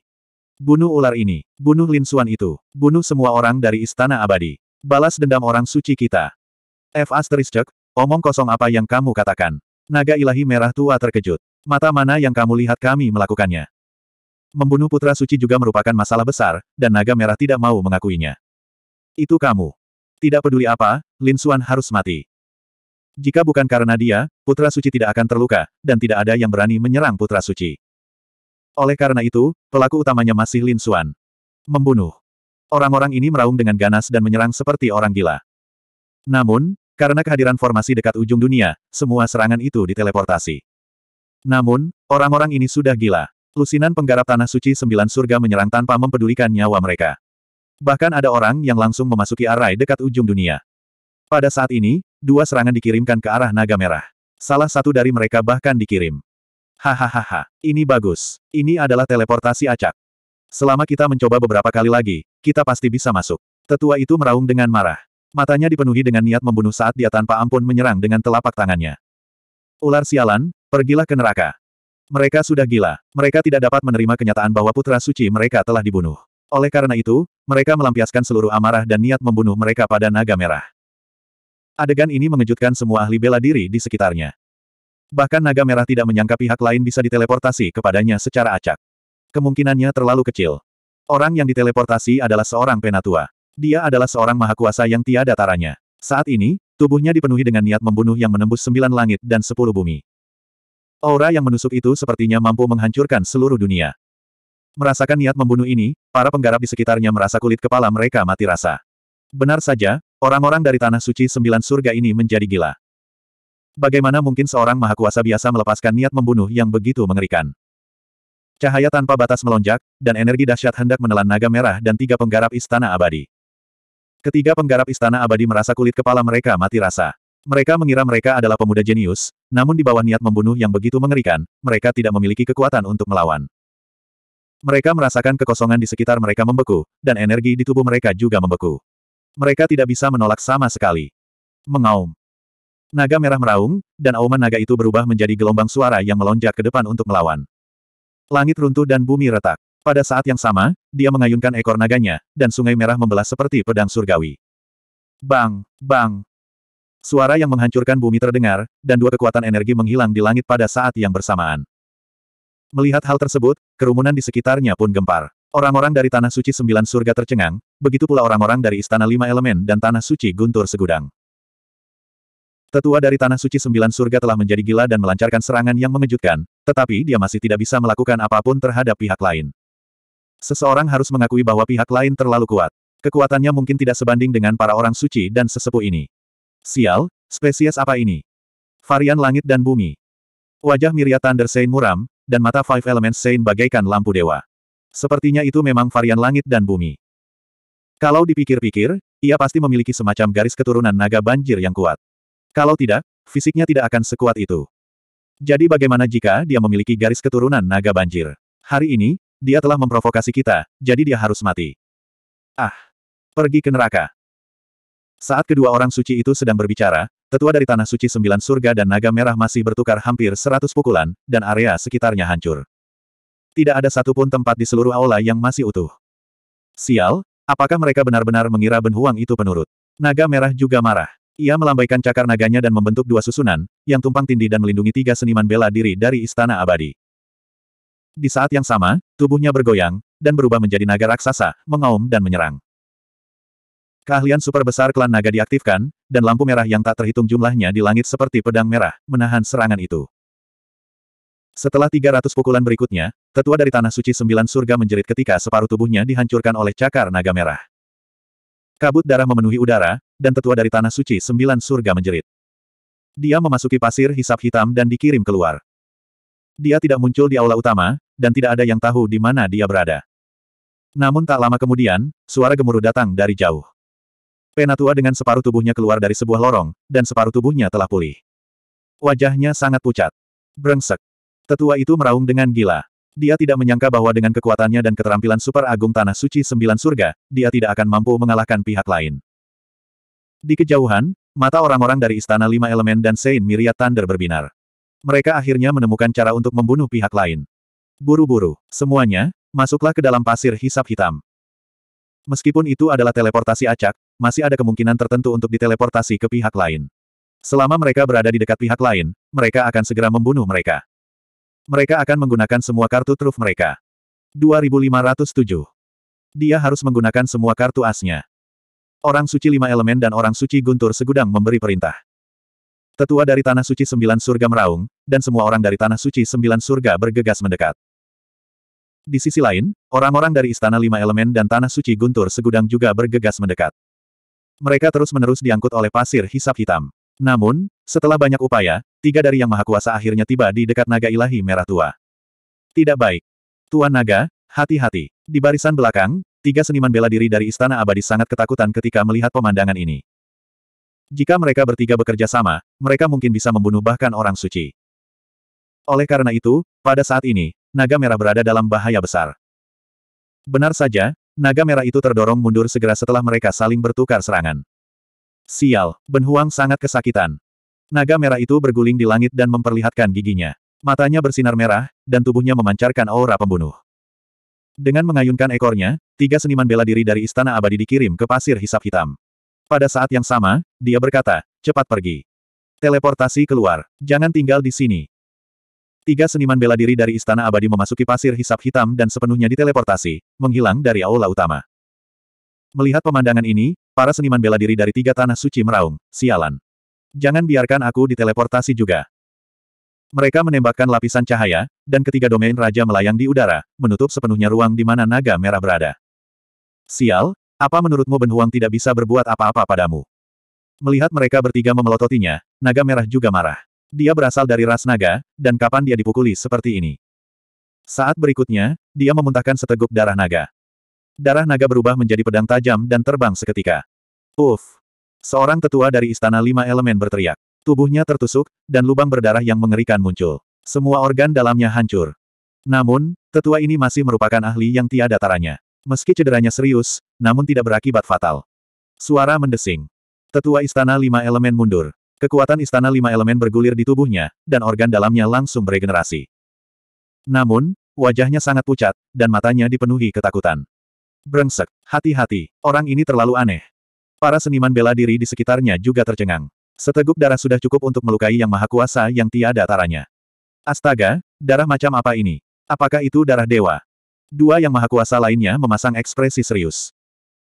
Bunuh ular ini, bunuh Lin Xuan itu, bunuh semua orang dari Istana Abadi. Balas dendam orang suci kita. F asterisk, omong kosong apa yang kamu katakan. Naga ilahi merah tua terkejut. Mata mana yang kamu lihat kami melakukannya? Membunuh putra suci juga merupakan masalah besar, dan naga merah tidak mau mengakuinya. Itu kamu. Tidak peduli apa, Lin Xuan harus mati. Jika bukan karena dia, Putra Suci tidak akan terluka, dan tidak ada yang berani menyerang Putra Suci. Oleh karena itu, pelaku utamanya masih Lin Suan. Membunuh. Orang-orang ini meraung dengan ganas dan menyerang seperti orang gila. Namun, karena kehadiran formasi dekat ujung dunia, semua serangan itu diteleportasi. Namun, orang-orang ini sudah gila. Lusinan penggarap tanah suci sembilan surga menyerang tanpa mempedulikan nyawa mereka. Bahkan ada orang yang langsung memasuki arai dekat ujung dunia. Pada saat ini, dua serangan dikirimkan ke arah naga merah. Salah satu dari mereka bahkan dikirim. Hahaha, ini bagus. Ini adalah teleportasi acak. Selama kita mencoba beberapa kali lagi, kita pasti bisa masuk. Tetua itu meraung dengan marah. Matanya dipenuhi dengan niat membunuh saat dia tanpa ampun menyerang dengan telapak tangannya. Ular sialan, pergilah ke neraka. Mereka sudah gila. Mereka tidak dapat menerima kenyataan bahwa putra suci mereka telah dibunuh. Oleh karena itu, mereka melampiaskan seluruh amarah dan niat membunuh mereka pada naga merah. Adegan ini mengejutkan semua ahli bela diri di sekitarnya. Bahkan naga merah tidak menyangka pihak lain bisa diteleportasi kepadanya secara acak. Kemungkinannya terlalu kecil. Orang yang diteleportasi adalah seorang penatua. Dia adalah seorang maha kuasa yang tiada taranya. Saat ini, tubuhnya dipenuhi dengan niat membunuh yang menembus sembilan langit dan sepuluh bumi. Aura yang menusuk itu sepertinya mampu menghancurkan seluruh dunia. Merasakan niat membunuh ini, para penggarap di sekitarnya merasa kulit kepala mereka mati rasa. Benar saja, Orang-orang dari Tanah Suci Sembilan Surga ini menjadi gila. Bagaimana mungkin seorang maha kuasa biasa melepaskan niat membunuh yang begitu mengerikan? Cahaya tanpa batas melonjak, dan energi dahsyat hendak menelan naga merah dan tiga penggarap istana abadi. Ketiga penggarap istana abadi merasa kulit kepala mereka mati rasa. Mereka mengira mereka adalah pemuda jenius, namun di bawah niat membunuh yang begitu mengerikan, mereka tidak memiliki kekuatan untuk melawan. Mereka merasakan kekosongan di sekitar mereka membeku, dan energi di tubuh mereka juga membeku. Mereka tidak bisa menolak sama sekali. Mengaum. Naga merah meraung, dan auman naga itu berubah menjadi gelombang suara yang melonjak ke depan untuk melawan. Langit runtuh dan bumi retak. Pada saat yang sama, dia mengayunkan ekor naganya, dan sungai merah membelah seperti pedang surgawi. Bang! Bang! Suara yang menghancurkan bumi terdengar, dan dua kekuatan energi menghilang di langit pada saat yang bersamaan. Melihat hal tersebut, kerumunan di sekitarnya pun gempar. Orang-orang dari Tanah Suci Sembilan Surga tercengang, begitu pula orang-orang dari Istana Lima Elemen dan Tanah Suci Guntur Segudang. Tetua dari Tanah Suci Sembilan Surga telah menjadi gila dan melancarkan serangan yang mengejutkan, tetapi dia masih tidak bisa melakukan apapun terhadap pihak lain. Seseorang harus mengakui bahwa pihak lain terlalu kuat. Kekuatannya mungkin tidak sebanding dengan para orang suci dan sesepuh ini. Sial, spesies apa ini? Varian langit dan bumi. Wajah Miria Thunder Saint muram, dan mata Five Elements Saint bagaikan lampu dewa. Sepertinya itu memang varian langit dan bumi. Kalau dipikir-pikir, ia pasti memiliki semacam garis keturunan naga banjir yang kuat. Kalau tidak, fisiknya tidak akan sekuat itu. Jadi bagaimana jika dia memiliki garis keturunan naga banjir? Hari ini, dia telah memprovokasi kita, jadi dia harus mati. Ah! Pergi ke neraka. Saat kedua orang suci itu sedang berbicara, tetua dari Tanah Suci Sembilan Surga dan Naga Merah masih bertukar hampir seratus pukulan, dan area sekitarnya hancur tidak ada satupun tempat di seluruh aula yang masih utuh. Sial, apakah mereka benar-benar mengira Ben Huang itu penurut? Naga merah juga marah. Ia melambaikan cakar naganya dan membentuk dua susunan, yang tumpang tindih dan melindungi tiga seniman bela diri dari istana abadi. Di saat yang sama, tubuhnya bergoyang, dan berubah menjadi naga raksasa, mengaum dan menyerang. Keahlian super besar klan naga diaktifkan, dan lampu merah yang tak terhitung jumlahnya di langit seperti pedang merah, menahan serangan itu. Setelah 300 pukulan berikutnya, tetua dari Tanah Suci Sembilan Surga menjerit ketika separuh tubuhnya dihancurkan oleh cakar naga merah. Kabut darah memenuhi udara, dan tetua dari Tanah Suci Sembilan Surga menjerit. Dia memasuki pasir hisap hitam dan dikirim keluar. Dia tidak muncul di aula utama, dan tidak ada yang tahu di mana dia berada. Namun tak lama kemudian, suara gemuruh datang dari jauh. Penatua dengan separuh tubuhnya keluar dari sebuah lorong, dan separuh tubuhnya telah pulih. Wajahnya sangat pucat. Brengsek. Tetua itu meraung dengan gila. Dia tidak menyangka bahwa dengan kekuatannya dan keterampilan super agung Tanah Suci Sembilan Surga, dia tidak akan mampu mengalahkan pihak lain. Di kejauhan, mata orang-orang dari Istana Lima Elemen dan Saint Myriad Thunder berbinar. Mereka akhirnya menemukan cara untuk membunuh pihak lain. Buru-buru, semuanya, masuklah ke dalam pasir hisap hitam. Meskipun itu adalah teleportasi acak, masih ada kemungkinan tertentu untuk diteleportasi ke pihak lain. Selama mereka berada di dekat pihak lain, mereka akan segera membunuh mereka mereka akan menggunakan semua kartu truf mereka. 2507. Dia harus menggunakan semua kartu asnya. Orang suci lima elemen dan orang suci guntur segudang memberi perintah. Tetua dari Tanah Suci Sembilan Surga meraung, dan semua orang dari Tanah Suci Sembilan Surga bergegas mendekat. Di sisi lain, orang-orang dari Istana Lima Elemen dan Tanah Suci Guntur Segudang juga bergegas mendekat. Mereka terus-menerus diangkut oleh pasir hisap hitam. Namun, setelah banyak upaya, tiga dari yang maha kuasa akhirnya tiba di dekat naga ilahi merah tua. Tidak baik. Tuan naga, hati-hati. Di barisan belakang, tiga seniman bela diri dari Istana Abadi sangat ketakutan ketika melihat pemandangan ini. Jika mereka bertiga bekerja sama, mereka mungkin bisa membunuh bahkan orang suci. Oleh karena itu, pada saat ini, naga merah berada dalam bahaya besar. Benar saja, naga merah itu terdorong mundur segera setelah mereka saling bertukar serangan. Sial, Ben Huang sangat kesakitan. Naga merah itu berguling di langit dan memperlihatkan giginya. Matanya bersinar merah, dan tubuhnya memancarkan aura pembunuh. Dengan mengayunkan ekornya, tiga seniman bela diri dari Istana Abadi dikirim ke pasir hisap hitam. Pada saat yang sama, dia berkata, cepat pergi. Teleportasi keluar, jangan tinggal di sini. Tiga seniman bela diri dari Istana Abadi memasuki pasir hisap hitam dan sepenuhnya diteleportasi, menghilang dari aula utama. Melihat pemandangan ini, para seniman bela diri dari tiga tanah suci meraung, sialan. Jangan biarkan aku diteleportasi juga. Mereka menembakkan lapisan cahaya, dan ketiga domain raja melayang di udara, menutup sepenuhnya ruang di mana naga merah berada. Sial, apa menurutmu Benhuang tidak bisa berbuat apa-apa padamu? Melihat mereka bertiga memelototinya, naga merah juga marah. Dia berasal dari ras naga, dan kapan dia dipukuli seperti ini? Saat berikutnya, dia memuntahkan seteguk darah naga darah naga berubah menjadi pedang tajam dan terbang seketika. Uff! Seorang tetua dari Istana Lima Elemen berteriak. Tubuhnya tertusuk, dan lubang berdarah yang mengerikan muncul. Semua organ dalamnya hancur. Namun, tetua ini masih merupakan ahli yang tiada taranya. Meski cederanya serius, namun tidak berakibat fatal. Suara mendesing. Tetua Istana Lima Elemen mundur. Kekuatan Istana Lima Elemen bergulir di tubuhnya, dan organ dalamnya langsung beregenerasi. Namun, wajahnya sangat pucat, dan matanya dipenuhi ketakutan. Brengsek, hati-hati, orang ini terlalu aneh. Para seniman bela diri di sekitarnya juga tercengang. Seteguk darah sudah cukup untuk melukai yang maha kuasa yang tiada taranya. Astaga, darah macam apa ini? Apakah itu darah dewa? Dua yang maha kuasa lainnya memasang ekspresi serius.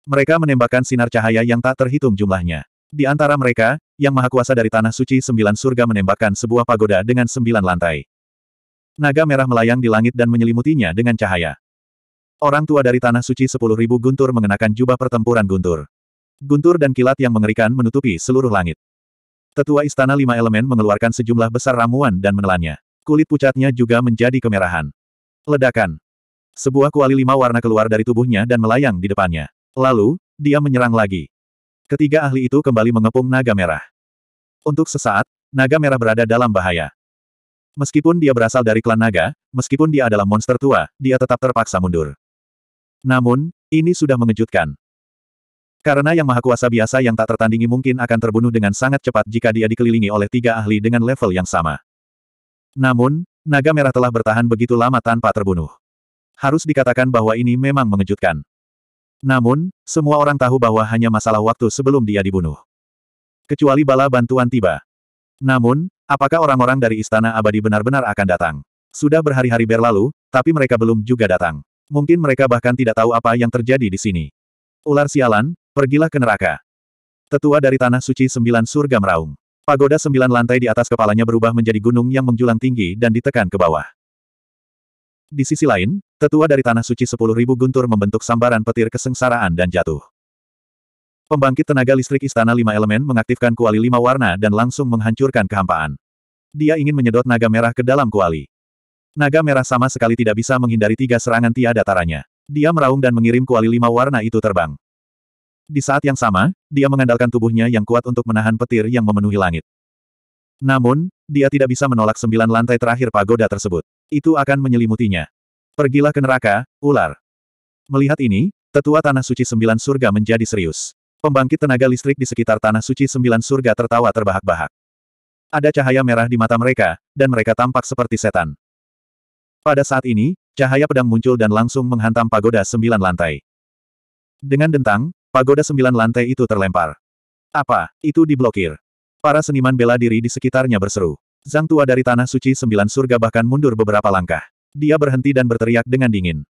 Mereka menembakkan sinar cahaya yang tak terhitung jumlahnya. Di antara mereka, yang maha kuasa dari Tanah Suci Sembilan Surga menembakkan sebuah pagoda dengan sembilan lantai. Naga merah melayang di langit dan menyelimutinya dengan cahaya. Orang tua dari Tanah Suci 10.000 Guntur mengenakan jubah pertempuran Guntur. Guntur dan kilat yang mengerikan menutupi seluruh langit. Tetua Istana Lima Elemen mengeluarkan sejumlah besar ramuan dan menelannya. Kulit pucatnya juga menjadi kemerahan. Ledakan. Sebuah kuali lima warna keluar dari tubuhnya dan melayang di depannya. Lalu, dia menyerang lagi. Ketiga ahli itu kembali mengepung naga merah. Untuk sesaat, naga merah berada dalam bahaya. Meskipun dia berasal dari klan naga, meskipun dia adalah monster tua, dia tetap terpaksa mundur. Namun, ini sudah mengejutkan. Karena Yang Maha Kuasa biasa yang tak tertandingi mungkin akan terbunuh dengan sangat cepat jika dia dikelilingi oleh tiga ahli dengan level yang sama. Namun, naga merah telah bertahan begitu lama tanpa terbunuh. Harus dikatakan bahwa ini memang mengejutkan. Namun, semua orang tahu bahwa hanya masalah waktu sebelum dia dibunuh. Kecuali bala bantuan tiba. Namun, apakah orang-orang dari Istana Abadi benar-benar akan datang? Sudah berhari-hari berlalu, tapi mereka belum juga datang. Mungkin mereka bahkan tidak tahu apa yang terjadi di sini. Ular sialan, pergilah ke neraka. Tetua dari Tanah Suci Sembilan Surga meraung. Pagoda sembilan lantai di atas kepalanya berubah menjadi gunung yang menjulang tinggi dan ditekan ke bawah. Di sisi lain, tetua dari Tanah Suci Sepuluh Ribu Guntur membentuk sambaran petir kesengsaraan dan jatuh. Pembangkit tenaga listrik Istana Lima Elemen mengaktifkan kuali lima warna dan langsung menghancurkan kehampaan. Dia ingin menyedot naga merah ke dalam kuali. Naga merah sama sekali tidak bisa menghindari tiga serangan tiada taranya. Dia meraung dan mengirim kuali lima warna itu terbang. Di saat yang sama, dia mengandalkan tubuhnya yang kuat untuk menahan petir yang memenuhi langit. Namun, dia tidak bisa menolak sembilan lantai terakhir pagoda tersebut. Itu akan menyelimutinya. Pergilah ke neraka, ular. Melihat ini, tetua Tanah Suci Sembilan Surga menjadi serius. Pembangkit tenaga listrik di sekitar Tanah Suci Sembilan Surga tertawa terbahak-bahak. Ada cahaya merah di mata mereka, dan mereka tampak seperti setan. Pada saat ini, cahaya pedang muncul dan langsung menghantam pagoda sembilan lantai. Dengan dentang, pagoda sembilan lantai itu terlempar. Apa? Itu diblokir. Para seniman bela diri di sekitarnya berseru. Zhang Tua dari Tanah Suci Sembilan Surga bahkan mundur beberapa langkah. Dia berhenti dan berteriak dengan dingin.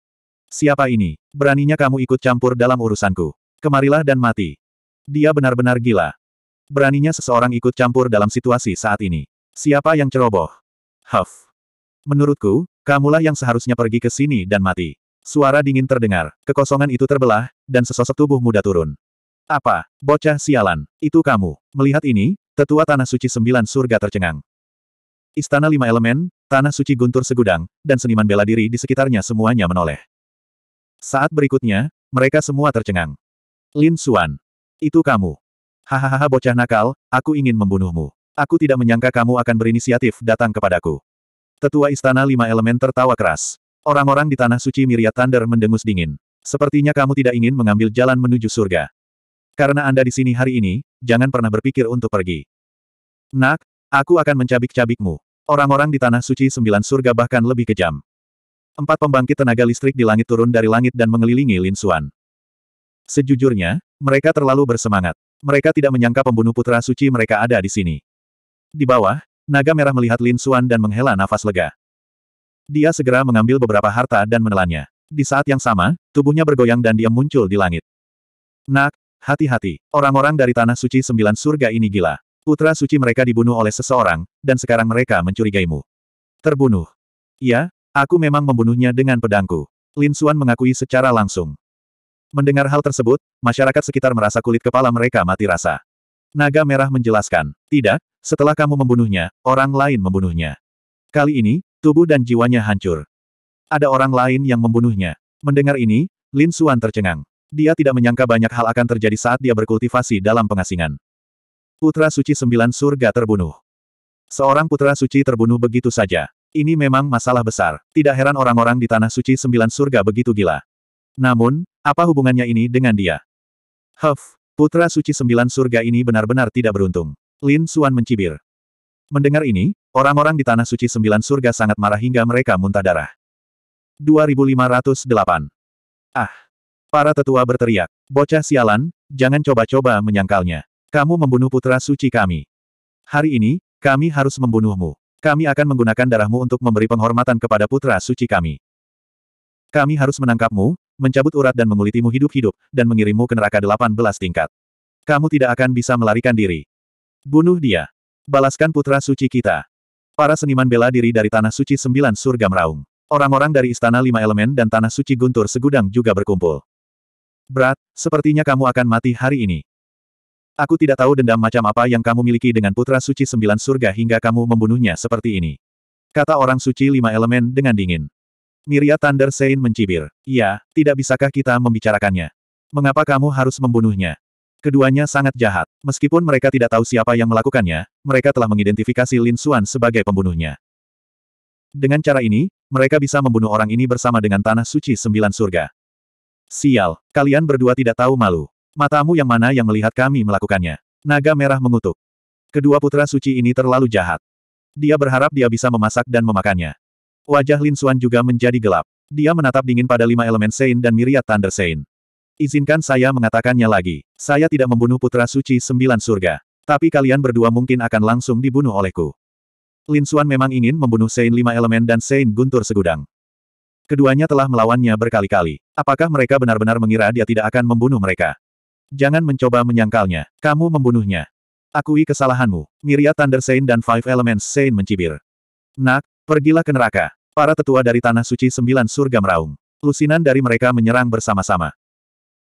Siapa ini? Beraninya kamu ikut campur dalam urusanku. Kemarilah dan mati. Dia benar-benar gila. Beraninya seseorang ikut campur dalam situasi saat ini. Siapa yang ceroboh? Huff. Menurutku, Kamulah yang seharusnya pergi ke sini dan mati. Suara dingin terdengar, kekosongan itu terbelah, dan sesosok tubuh muda turun. Apa, bocah sialan, itu kamu. Melihat ini, tetua Tanah Suci Sembilan Surga tercengang. Istana Lima Elemen, Tanah Suci Guntur Segudang, dan seniman bela diri di sekitarnya semuanya menoleh. Saat berikutnya, mereka semua tercengang. Lin Suan. Itu kamu. Hahaha bocah nakal, aku ingin membunuhmu. Aku tidak menyangka kamu akan berinisiatif datang kepadaku. Tetua Istana Lima Elemen tertawa keras. Orang-orang di Tanah Suci Miria Thunder mendengus dingin. Sepertinya kamu tidak ingin mengambil jalan menuju surga. Karena Anda di sini hari ini, jangan pernah berpikir untuk pergi. Nak, aku akan mencabik-cabikmu. Orang-orang di Tanah Suci Sembilan Surga bahkan lebih kejam. Empat pembangkit tenaga listrik di langit turun dari langit dan mengelilingi Lin Xuan. Sejujurnya, mereka terlalu bersemangat. Mereka tidak menyangka pembunuh putra suci mereka ada di sini. Di bawah, Naga merah melihat Lin Xuan dan menghela nafas lega. Dia segera mengambil beberapa harta dan menelannya. Di saat yang sama, tubuhnya bergoyang dan dia muncul di langit. Nak, hati-hati. Orang-orang dari Tanah Suci Sembilan Surga ini gila. Putra suci mereka dibunuh oleh seseorang, dan sekarang mereka mencurigaimu. Terbunuh. Iya, aku memang membunuhnya dengan pedangku. Lin Xuan mengakui secara langsung. Mendengar hal tersebut, masyarakat sekitar merasa kulit kepala mereka mati rasa. Naga Merah menjelaskan, tidak, setelah kamu membunuhnya, orang lain membunuhnya. Kali ini, tubuh dan jiwanya hancur. Ada orang lain yang membunuhnya. Mendengar ini, Lin Suan tercengang. Dia tidak menyangka banyak hal akan terjadi saat dia berkultivasi dalam pengasingan. Putra Suci Sembilan Surga terbunuh. Seorang Putra Suci terbunuh begitu saja. Ini memang masalah besar. Tidak heran orang-orang di Tanah Suci Sembilan Surga begitu gila. Namun, apa hubungannya ini dengan dia? Huff, Putra suci sembilan surga ini benar-benar tidak beruntung. Lin Suan mencibir. Mendengar ini, orang-orang di tanah suci sembilan surga sangat marah hingga mereka muntah darah. 2508. Ah! Para tetua berteriak. Bocah sialan, jangan coba-coba menyangkalnya. Kamu membunuh putra suci kami. Hari ini, kami harus membunuhmu. Kami akan menggunakan darahmu untuk memberi penghormatan kepada putra suci kami. Kami harus menangkapmu, mencabut urat dan mengulitimu hidup-hidup, dan mengirimmu ke neraka delapan belas tingkat. Kamu tidak akan bisa melarikan diri. Bunuh dia. Balaskan putra suci kita. Para seniman bela diri dari Tanah Suci Sembilan Surga Meraung. Orang-orang dari Istana Lima Elemen dan Tanah Suci Guntur Segudang juga berkumpul. Berat, sepertinya kamu akan mati hari ini. Aku tidak tahu dendam macam apa yang kamu miliki dengan Putra Suci Sembilan Surga hingga kamu membunuhnya seperti ini. Kata orang suci lima elemen dengan dingin. Miria Thunder Sein mencibir. Iya, tidak bisakah kita membicarakannya? Mengapa kamu harus membunuhnya? Keduanya sangat jahat. Meskipun mereka tidak tahu siapa yang melakukannya, mereka telah mengidentifikasi Lin Xuan sebagai pembunuhnya. Dengan cara ini, mereka bisa membunuh orang ini bersama dengan Tanah Suci Sembilan Surga. Sial, kalian berdua tidak tahu malu. Matamu yang mana yang melihat kami melakukannya? Naga Merah mengutuk. Kedua putra suci ini terlalu jahat. Dia berharap dia bisa memasak dan memakannya. Wajah Lin Xuan juga menjadi gelap. Dia menatap dingin pada lima elemen Sein dan miriat Thunder Sein. Izinkan saya mengatakannya lagi. Saya tidak membunuh putra suci sembilan surga. Tapi kalian berdua mungkin akan langsung dibunuh olehku. Lin Xuan memang ingin membunuh Sein lima elemen dan Sein guntur segudang. Keduanya telah melawannya berkali-kali. Apakah mereka benar-benar mengira dia tidak akan membunuh mereka? Jangan mencoba menyangkalnya. Kamu membunuhnya. Akui kesalahanmu. Miria Thunder Sein dan Five Elements Sein mencibir. Nak, Pergilah ke neraka. Para tetua dari Tanah Suci Sembilan Surga meraung. Lusinan dari mereka menyerang bersama-sama.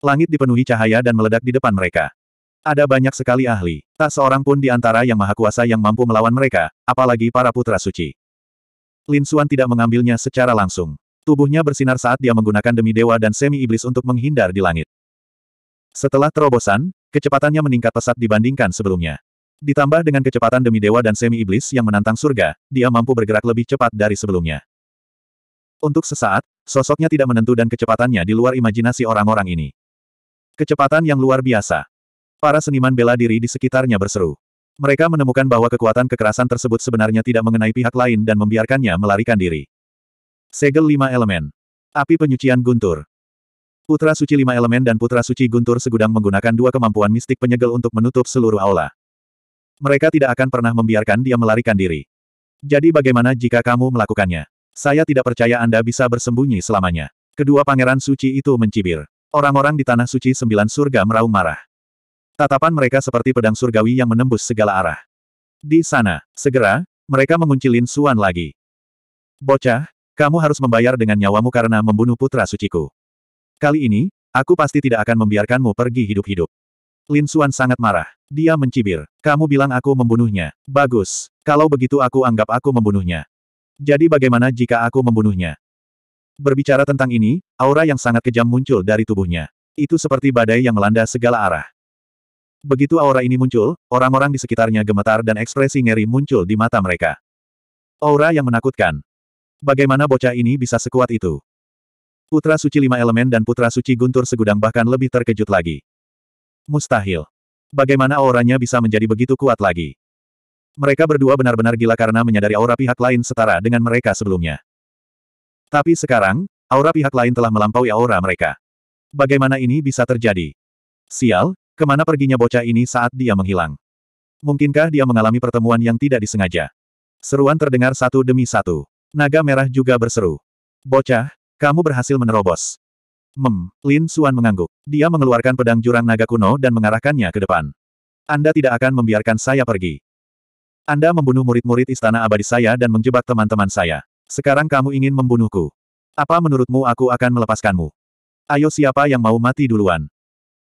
Langit dipenuhi cahaya dan meledak di depan mereka. Ada banyak sekali ahli. Tak seorang pun di antara yang maha kuasa yang mampu melawan mereka, apalagi para putra suci. Lin Suan tidak mengambilnya secara langsung. Tubuhnya bersinar saat dia menggunakan demi dewa dan semi iblis untuk menghindar di langit. Setelah terobosan, kecepatannya meningkat pesat dibandingkan sebelumnya. Ditambah dengan kecepatan demi dewa dan semi-iblis yang menantang surga, dia mampu bergerak lebih cepat dari sebelumnya. Untuk sesaat, sosoknya tidak menentu dan kecepatannya di luar imajinasi orang-orang ini. Kecepatan yang luar biasa. Para seniman bela diri di sekitarnya berseru. Mereka menemukan bahwa kekuatan kekerasan tersebut sebenarnya tidak mengenai pihak lain dan membiarkannya melarikan diri. Segel lima elemen. Api penyucian guntur. Putra suci lima elemen dan putra suci guntur segudang menggunakan dua kemampuan mistik penyegel untuk menutup seluruh aula. Mereka tidak akan pernah membiarkan dia melarikan diri. Jadi bagaimana jika kamu melakukannya? Saya tidak percaya Anda bisa bersembunyi selamanya. Kedua pangeran suci itu mencibir. Orang-orang di tanah suci sembilan surga meraung marah. Tatapan mereka seperti pedang surgawi yang menembus segala arah. Di sana, segera, mereka mengunci Lin Suan lagi. Bocah, kamu harus membayar dengan nyawamu karena membunuh putra suciku. Kali ini, aku pasti tidak akan membiarkanmu pergi hidup-hidup. Lin Suan sangat marah. Dia mencibir. Kamu bilang aku membunuhnya. Bagus. Kalau begitu aku anggap aku membunuhnya. Jadi bagaimana jika aku membunuhnya? Berbicara tentang ini, aura yang sangat kejam muncul dari tubuhnya. Itu seperti badai yang melanda segala arah. Begitu aura ini muncul, orang-orang di sekitarnya gemetar dan ekspresi ngeri muncul di mata mereka. Aura yang menakutkan. Bagaimana bocah ini bisa sekuat itu? Putra suci lima elemen dan putra suci guntur segudang bahkan lebih terkejut lagi. Mustahil. Bagaimana auranya bisa menjadi begitu kuat lagi? Mereka berdua benar-benar gila karena menyadari aura pihak lain setara dengan mereka sebelumnya. Tapi sekarang, aura pihak lain telah melampaui aura mereka. Bagaimana ini bisa terjadi? Sial, kemana perginya bocah ini saat dia menghilang? Mungkinkah dia mengalami pertemuan yang tidak disengaja? Seruan terdengar satu demi satu. Naga merah juga berseru. Bocah, kamu berhasil menerobos. Mem, Lin Suan mengangguk. Dia mengeluarkan pedang jurang naga kuno dan mengarahkannya ke depan. Anda tidak akan membiarkan saya pergi. Anda membunuh murid-murid istana abadi saya dan menjebak teman-teman saya. Sekarang kamu ingin membunuhku. Apa menurutmu aku akan melepaskanmu? Ayo siapa yang mau mati duluan?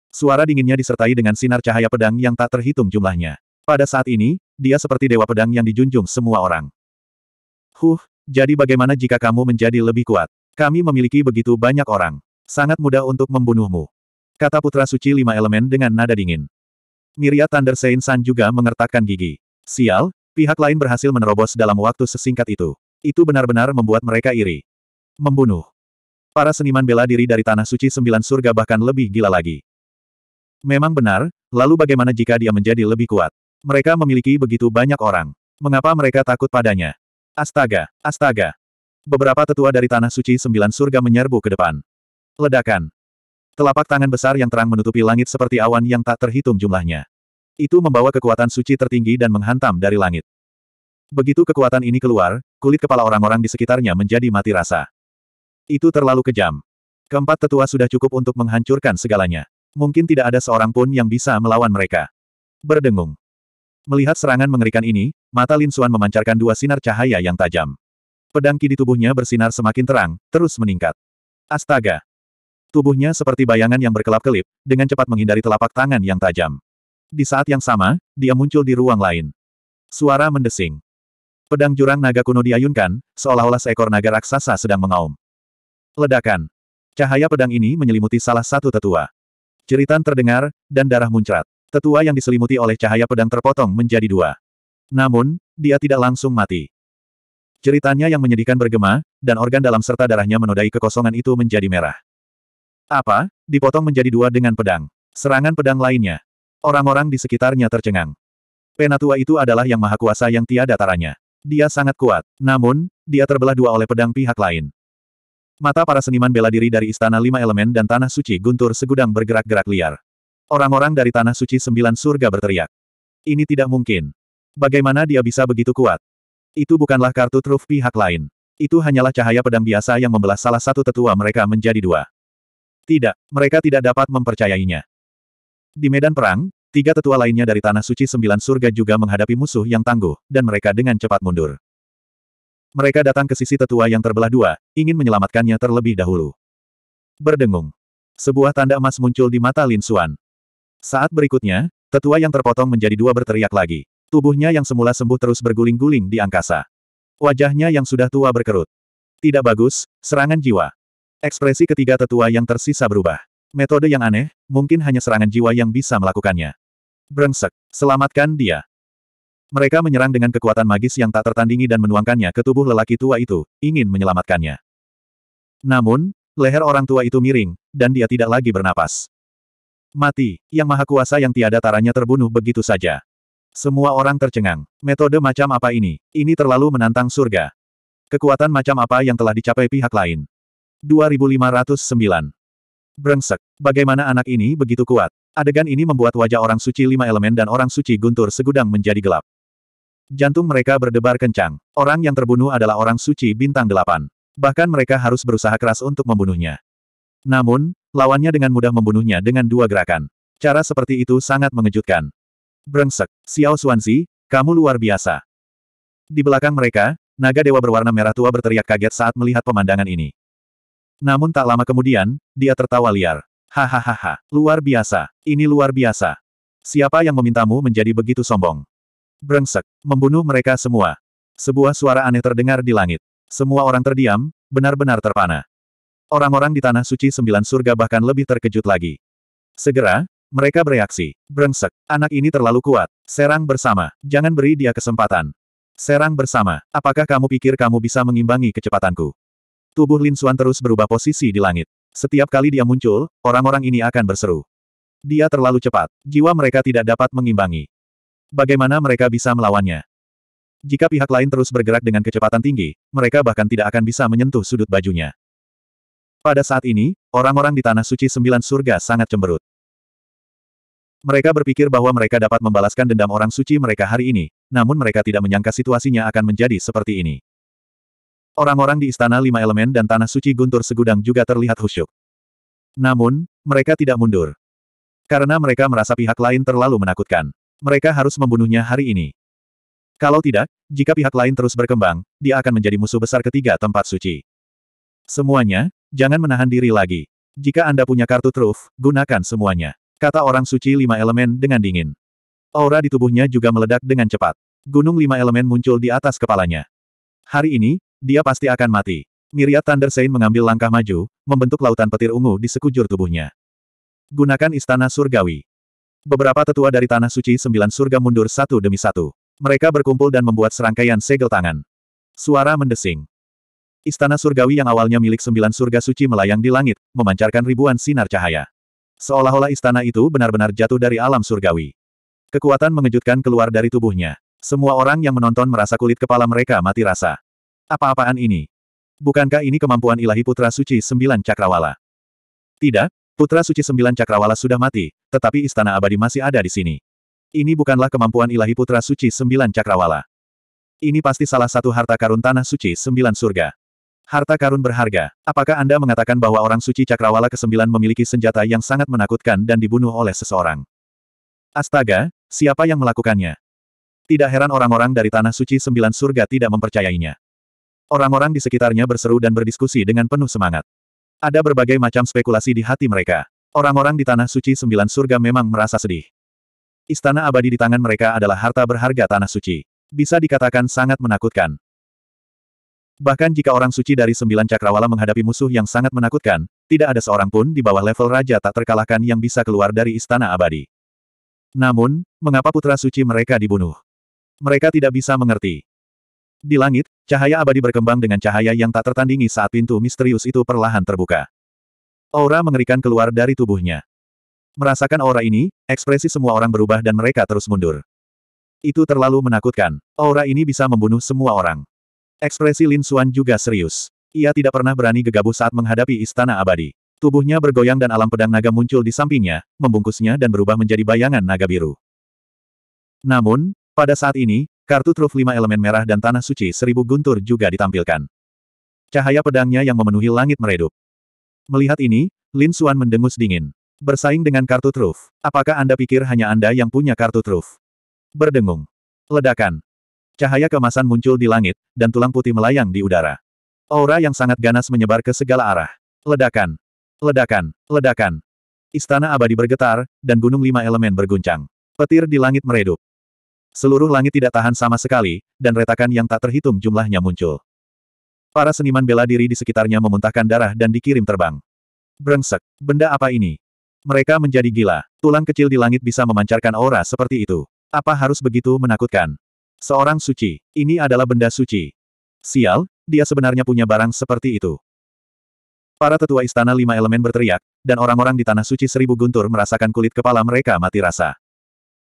Suara dinginnya disertai dengan sinar cahaya pedang yang tak terhitung jumlahnya. Pada saat ini, dia seperti dewa pedang yang dijunjung semua orang. Huh, jadi bagaimana jika kamu menjadi lebih kuat? Kami memiliki begitu banyak orang. Sangat mudah untuk membunuhmu. Kata Putra Suci Lima Elemen dengan nada dingin. Miria Thunder Saint San juga mengertakkan gigi. Sial, pihak lain berhasil menerobos dalam waktu sesingkat itu. Itu benar-benar membuat mereka iri. Membunuh. Para seniman bela diri dari Tanah Suci Sembilan Surga bahkan lebih gila lagi. Memang benar, lalu bagaimana jika dia menjadi lebih kuat? Mereka memiliki begitu banyak orang. Mengapa mereka takut padanya? Astaga, astaga. Beberapa tetua dari Tanah Suci Sembilan Surga menyerbu ke depan. Ledakan. Telapak tangan besar yang terang menutupi langit seperti awan yang tak terhitung jumlahnya. Itu membawa kekuatan suci tertinggi dan menghantam dari langit. Begitu kekuatan ini keluar, kulit kepala orang-orang di sekitarnya menjadi mati rasa. Itu terlalu kejam. Keempat tetua sudah cukup untuk menghancurkan segalanya. Mungkin tidak ada seorang pun yang bisa melawan mereka. Berdengung. Melihat serangan mengerikan ini, mata Lin Suan memancarkan dua sinar cahaya yang tajam. Pedang ki di tubuhnya bersinar semakin terang, terus meningkat. Astaga! Tubuhnya seperti bayangan yang berkelap-kelip, dengan cepat menghindari telapak tangan yang tajam. Di saat yang sama, dia muncul di ruang lain. Suara mendesing. Pedang jurang naga kuno diayunkan, seolah-olah seekor naga raksasa sedang mengaum. Ledakan. Cahaya pedang ini menyelimuti salah satu tetua. Ceritan terdengar, dan darah muncrat. Tetua yang diselimuti oleh cahaya pedang terpotong menjadi dua. Namun, dia tidak langsung mati. Ceritanya yang menyedihkan bergema, dan organ dalam serta darahnya menodai kekosongan itu menjadi merah. Apa? Dipotong menjadi dua dengan pedang. Serangan pedang lainnya. Orang-orang di sekitarnya tercengang. Penatua itu adalah yang maha kuasa yang tiada taranya. Dia sangat kuat. Namun, dia terbelah dua oleh pedang pihak lain. Mata para seniman bela diri dari Istana Lima Elemen dan Tanah Suci Guntur segudang bergerak-gerak liar. Orang-orang dari Tanah Suci Sembilan Surga berteriak. Ini tidak mungkin. Bagaimana dia bisa begitu kuat? Itu bukanlah kartu truf pihak lain. Itu hanyalah cahaya pedang biasa yang membelah salah satu tetua mereka menjadi dua. Tidak, mereka tidak dapat mempercayainya. Di medan perang, tiga tetua lainnya dari Tanah Suci Sembilan Surga juga menghadapi musuh yang tangguh, dan mereka dengan cepat mundur. Mereka datang ke sisi tetua yang terbelah dua, ingin menyelamatkannya terlebih dahulu. Berdengung. Sebuah tanda emas muncul di mata Lin Xuan. Saat berikutnya, tetua yang terpotong menjadi dua berteriak lagi. Tubuhnya yang semula sembuh terus berguling-guling di angkasa. Wajahnya yang sudah tua berkerut. Tidak bagus, serangan jiwa. Ekspresi ketiga tetua yang tersisa berubah. Metode yang aneh, mungkin hanya serangan jiwa yang bisa melakukannya. Brengsek, selamatkan dia. Mereka menyerang dengan kekuatan magis yang tak tertandingi dan menuangkannya ke tubuh lelaki tua itu, ingin menyelamatkannya. Namun, leher orang tua itu miring, dan dia tidak lagi bernapas. Mati, yang maha kuasa yang tiada taranya terbunuh begitu saja. Semua orang tercengang. Metode macam apa ini? Ini terlalu menantang surga. Kekuatan macam apa yang telah dicapai pihak lain? 2509. Brengsek. Bagaimana anak ini begitu kuat? Adegan ini membuat wajah orang suci lima elemen dan orang suci guntur segudang menjadi gelap. Jantung mereka berdebar kencang. Orang yang terbunuh adalah orang suci bintang delapan. Bahkan mereka harus berusaha keras untuk membunuhnya. Namun, lawannya dengan mudah membunuhnya dengan dua gerakan. Cara seperti itu sangat mengejutkan. Brengsek, Xiao Xuanzi, kamu luar biasa. Di belakang mereka, naga dewa berwarna merah tua berteriak kaget saat melihat pemandangan ini. Namun tak lama kemudian, dia tertawa liar. Hahaha, luar biasa, ini luar biasa. Siapa yang memintamu menjadi begitu sombong? Brengsek, membunuh mereka semua. Sebuah suara aneh terdengar di langit. Semua orang terdiam, benar-benar terpana. Orang-orang di Tanah Suci Sembilan Surga bahkan lebih terkejut lagi. Segera, mereka bereaksi. Brengsek, anak ini terlalu kuat. Serang bersama, jangan beri dia kesempatan. Serang bersama, apakah kamu pikir kamu bisa mengimbangi kecepatanku? Tubuh Lin Suan terus berubah posisi di langit. Setiap kali dia muncul, orang-orang ini akan berseru. Dia terlalu cepat. Jiwa mereka tidak dapat mengimbangi. Bagaimana mereka bisa melawannya? Jika pihak lain terus bergerak dengan kecepatan tinggi, mereka bahkan tidak akan bisa menyentuh sudut bajunya. Pada saat ini, orang-orang di Tanah Suci Sembilan Surga sangat cemberut. Mereka berpikir bahwa mereka dapat membalaskan dendam orang suci mereka hari ini, namun mereka tidak menyangka situasinya akan menjadi seperti ini. Orang-orang di Istana Lima Elemen dan Tanah Suci Guntur Segudang juga terlihat khusyuk. Namun, mereka tidak mundur. Karena mereka merasa pihak lain terlalu menakutkan. Mereka harus membunuhnya hari ini. Kalau tidak, jika pihak lain terus berkembang, dia akan menjadi musuh besar ketiga tempat suci. Semuanya, jangan menahan diri lagi. Jika Anda punya kartu truf, gunakan semuanya. Kata orang suci lima elemen dengan dingin. Aura di tubuhnya juga meledak dengan cepat. Gunung lima elemen muncul di atas kepalanya. Hari ini, dia pasti akan mati. Miriat Thunder Saint mengambil langkah maju, membentuk lautan petir ungu di sekujur tubuhnya. Gunakan istana surgawi. Beberapa tetua dari Tanah Suci Sembilan Surga mundur satu demi satu. Mereka berkumpul dan membuat serangkaian segel tangan. Suara mendesing. Istana surgawi yang awalnya milik Sembilan Surga Suci melayang di langit, memancarkan ribuan sinar cahaya. Seolah-olah istana itu benar-benar jatuh dari alam surgawi. Kekuatan mengejutkan keluar dari tubuhnya. Semua orang yang menonton merasa kulit kepala mereka mati rasa. Apa-apaan ini? Bukankah ini kemampuan ilahi Putra Suci Sembilan Cakrawala? Tidak, Putra Suci Sembilan Cakrawala sudah mati, tetapi Istana Abadi masih ada di sini. Ini bukanlah kemampuan ilahi Putra Suci Sembilan Cakrawala. Ini pasti salah satu harta karun Tanah Suci Sembilan Surga. Harta karun berharga. Apakah Anda mengatakan bahwa orang suci Cakrawala ke-9 memiliki senjata yang sangat menakutkan dan dibunuh oleh seseorang? Astaga, siapa yang melakukannya? Tidak heran orang-orang dari Tanah Suci Sembilan Surga tidak mempercayainya. Orang-orang di sekitarnya berseru dan berdiskusi dengan penuh semangat. Ada berbagai macam spekulasi di hati mereka. Orang-orang di Tanah Suci Sembilan Surga memang merasa sedih. Istana abadi di tangan mereka adalah harta berharga Tanah Suci. Bisa dikatakan sangat menakutkan. Bahkan jika orang suci dari sembilan cakrawala menghadapi musuh yang sangat menakutkan, tidak ada seorang pun di bawah level raja tak terkalahkan yang bisa keluar dari istana abadi. Namun, mengapa putra suci mereka dibunuh? Mereka tidak bisa mengerti. Di langit, cahaya abadi berkembang dengan cahaya yang tak tertandingi saat pintu misterius itu perlahan terbuka. Aura mengerikan keluar dari tubuhnya. Merasakan aura ini, ekspresi semua orang berubah dan mereka terus mundur. Itu terlalu menakutkan. Aura ini bisa membunuh semua orang. Ekspresi Lin Xuan juga serius. Ia tidak pernah berani gegabah saat menghadapi istana abadi. Tubuhnya bergoyang dan alam pedang naga muncul di sampingnya, membungkusnya dan berubah menjadi bayangan naga biru. Namun, pada saat ini, Kartu truf lima elemen merah dan tanah suci seribu guntur juga ditampilkan. Cahaya pedangnya yang memenuhi langit meredup. Melihat ini, Lin Xuan mendengus dingin. Bersaing dengan kartu truf, apakah Anda pikir hanya Anda yang punya kartu truf? Berdengung. Ledakan. Cahaya kemasan muncul di langit, dan tulang putih melayang di udara. Aura yang sangat ganas menyebar ke segala arah. Ledakan. Ledakan. Ledakan. Istana abadi bergetar, dan gunung lima elemen berguncang. Petir di langit meredup. Seluruh langit tidak tahan sama sekali, dan retakan yang tak terhitung jumlahnya muncul. Para seniman bela diri di sekitarnya memuntahkan darah dan dikirim terbang. Brengsek, benda apa ini? Mereka menjadi gila. Tulang kecil di langit bisa memancarkan aura seperti itu. Apa harus begitu menakutkan? Seorang suci. Ini adalah benda suci. Sial, dia sebenarnya punya barang seperti itu. Para tetua istana lima elemen berteriak, dan orang-orang di tanah suci seribu guntur merasakan kulit kepala mereka mati rasa.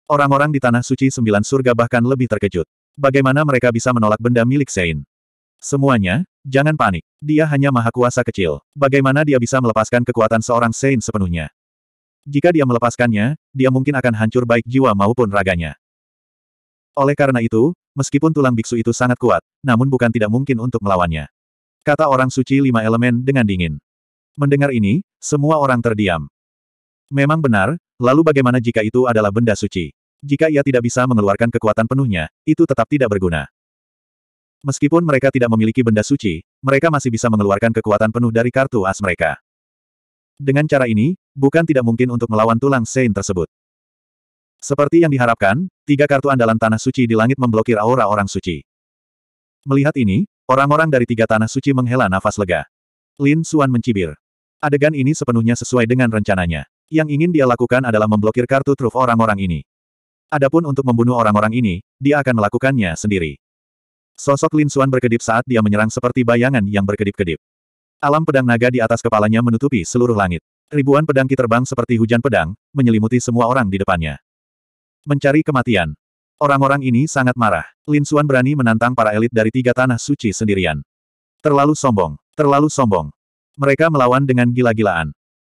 Orang-orang di Tanah Suci Sembilan Surga bahkan lebih terkejut. Bagaimana mereka bisa menolak benda milik Sein? Semuanya, jangan panik. Dia hanya maha kuasa kecil. Bagaimana dia bisa melepaskan kekuatan seorang Sein sepenuhnya? Jika dia melepaskannya, dia mungkin akan hancur baik jiwa maupun raganya. Oleh karena itu, meskipun tulang biksu itu sangat kuat, namun bukan tidak mungkin untuk melawannya. Kata orang suci lima elemen dengan dingin. Mendengar ini, semua orang terdiam. Memang benar, lalu bagaimana jika itu adalah benda suci? Jika ia tidak bisa mengeluarkan kekuatan penuhnya, itu tetap tidak berguna. Meskipun mereka tidak memiliki benda suci, mereka masih bisa mengeluarkan kekuatan penuh dari kartu as mereka. Dengan cara ini, bukan tidak mungkin untuk melawan tulang Sein tersebut. Seperti yang diharapkan, tiga kartu andalan Tanah Suci di langit memblokir aura orang suci. Melihat ini, orang-orang dari tiga Tanah Suci menghela nafas lega. Lin Suan mencibir. Adegan ini sepenuhnya sesuai dengan rencananya. Yang ingin dia lakukan adalah memblokir kartu truf orang-orang ini. Adapun untuk membunuh orang-orang ini, dia akan melakukannya sendiri. Sosok Lin Xuan berkedip saat dia menyerang seperti bayangan yang berkedip-kedip. Alam pedang naga di atas kepalanya menutupi seluruh langit. Ribuan pedang ki terbang seperti hujan pedang, menyelimuti semua orang di depannya. Mencari kematian. Orang-orang ini sangat marah. Lin Xuan berani menantang para elit dari tiga tanah suci sendirian. Terlalu sombong. Terlalu sombong. Mereka melawan dengan gila-gilaan.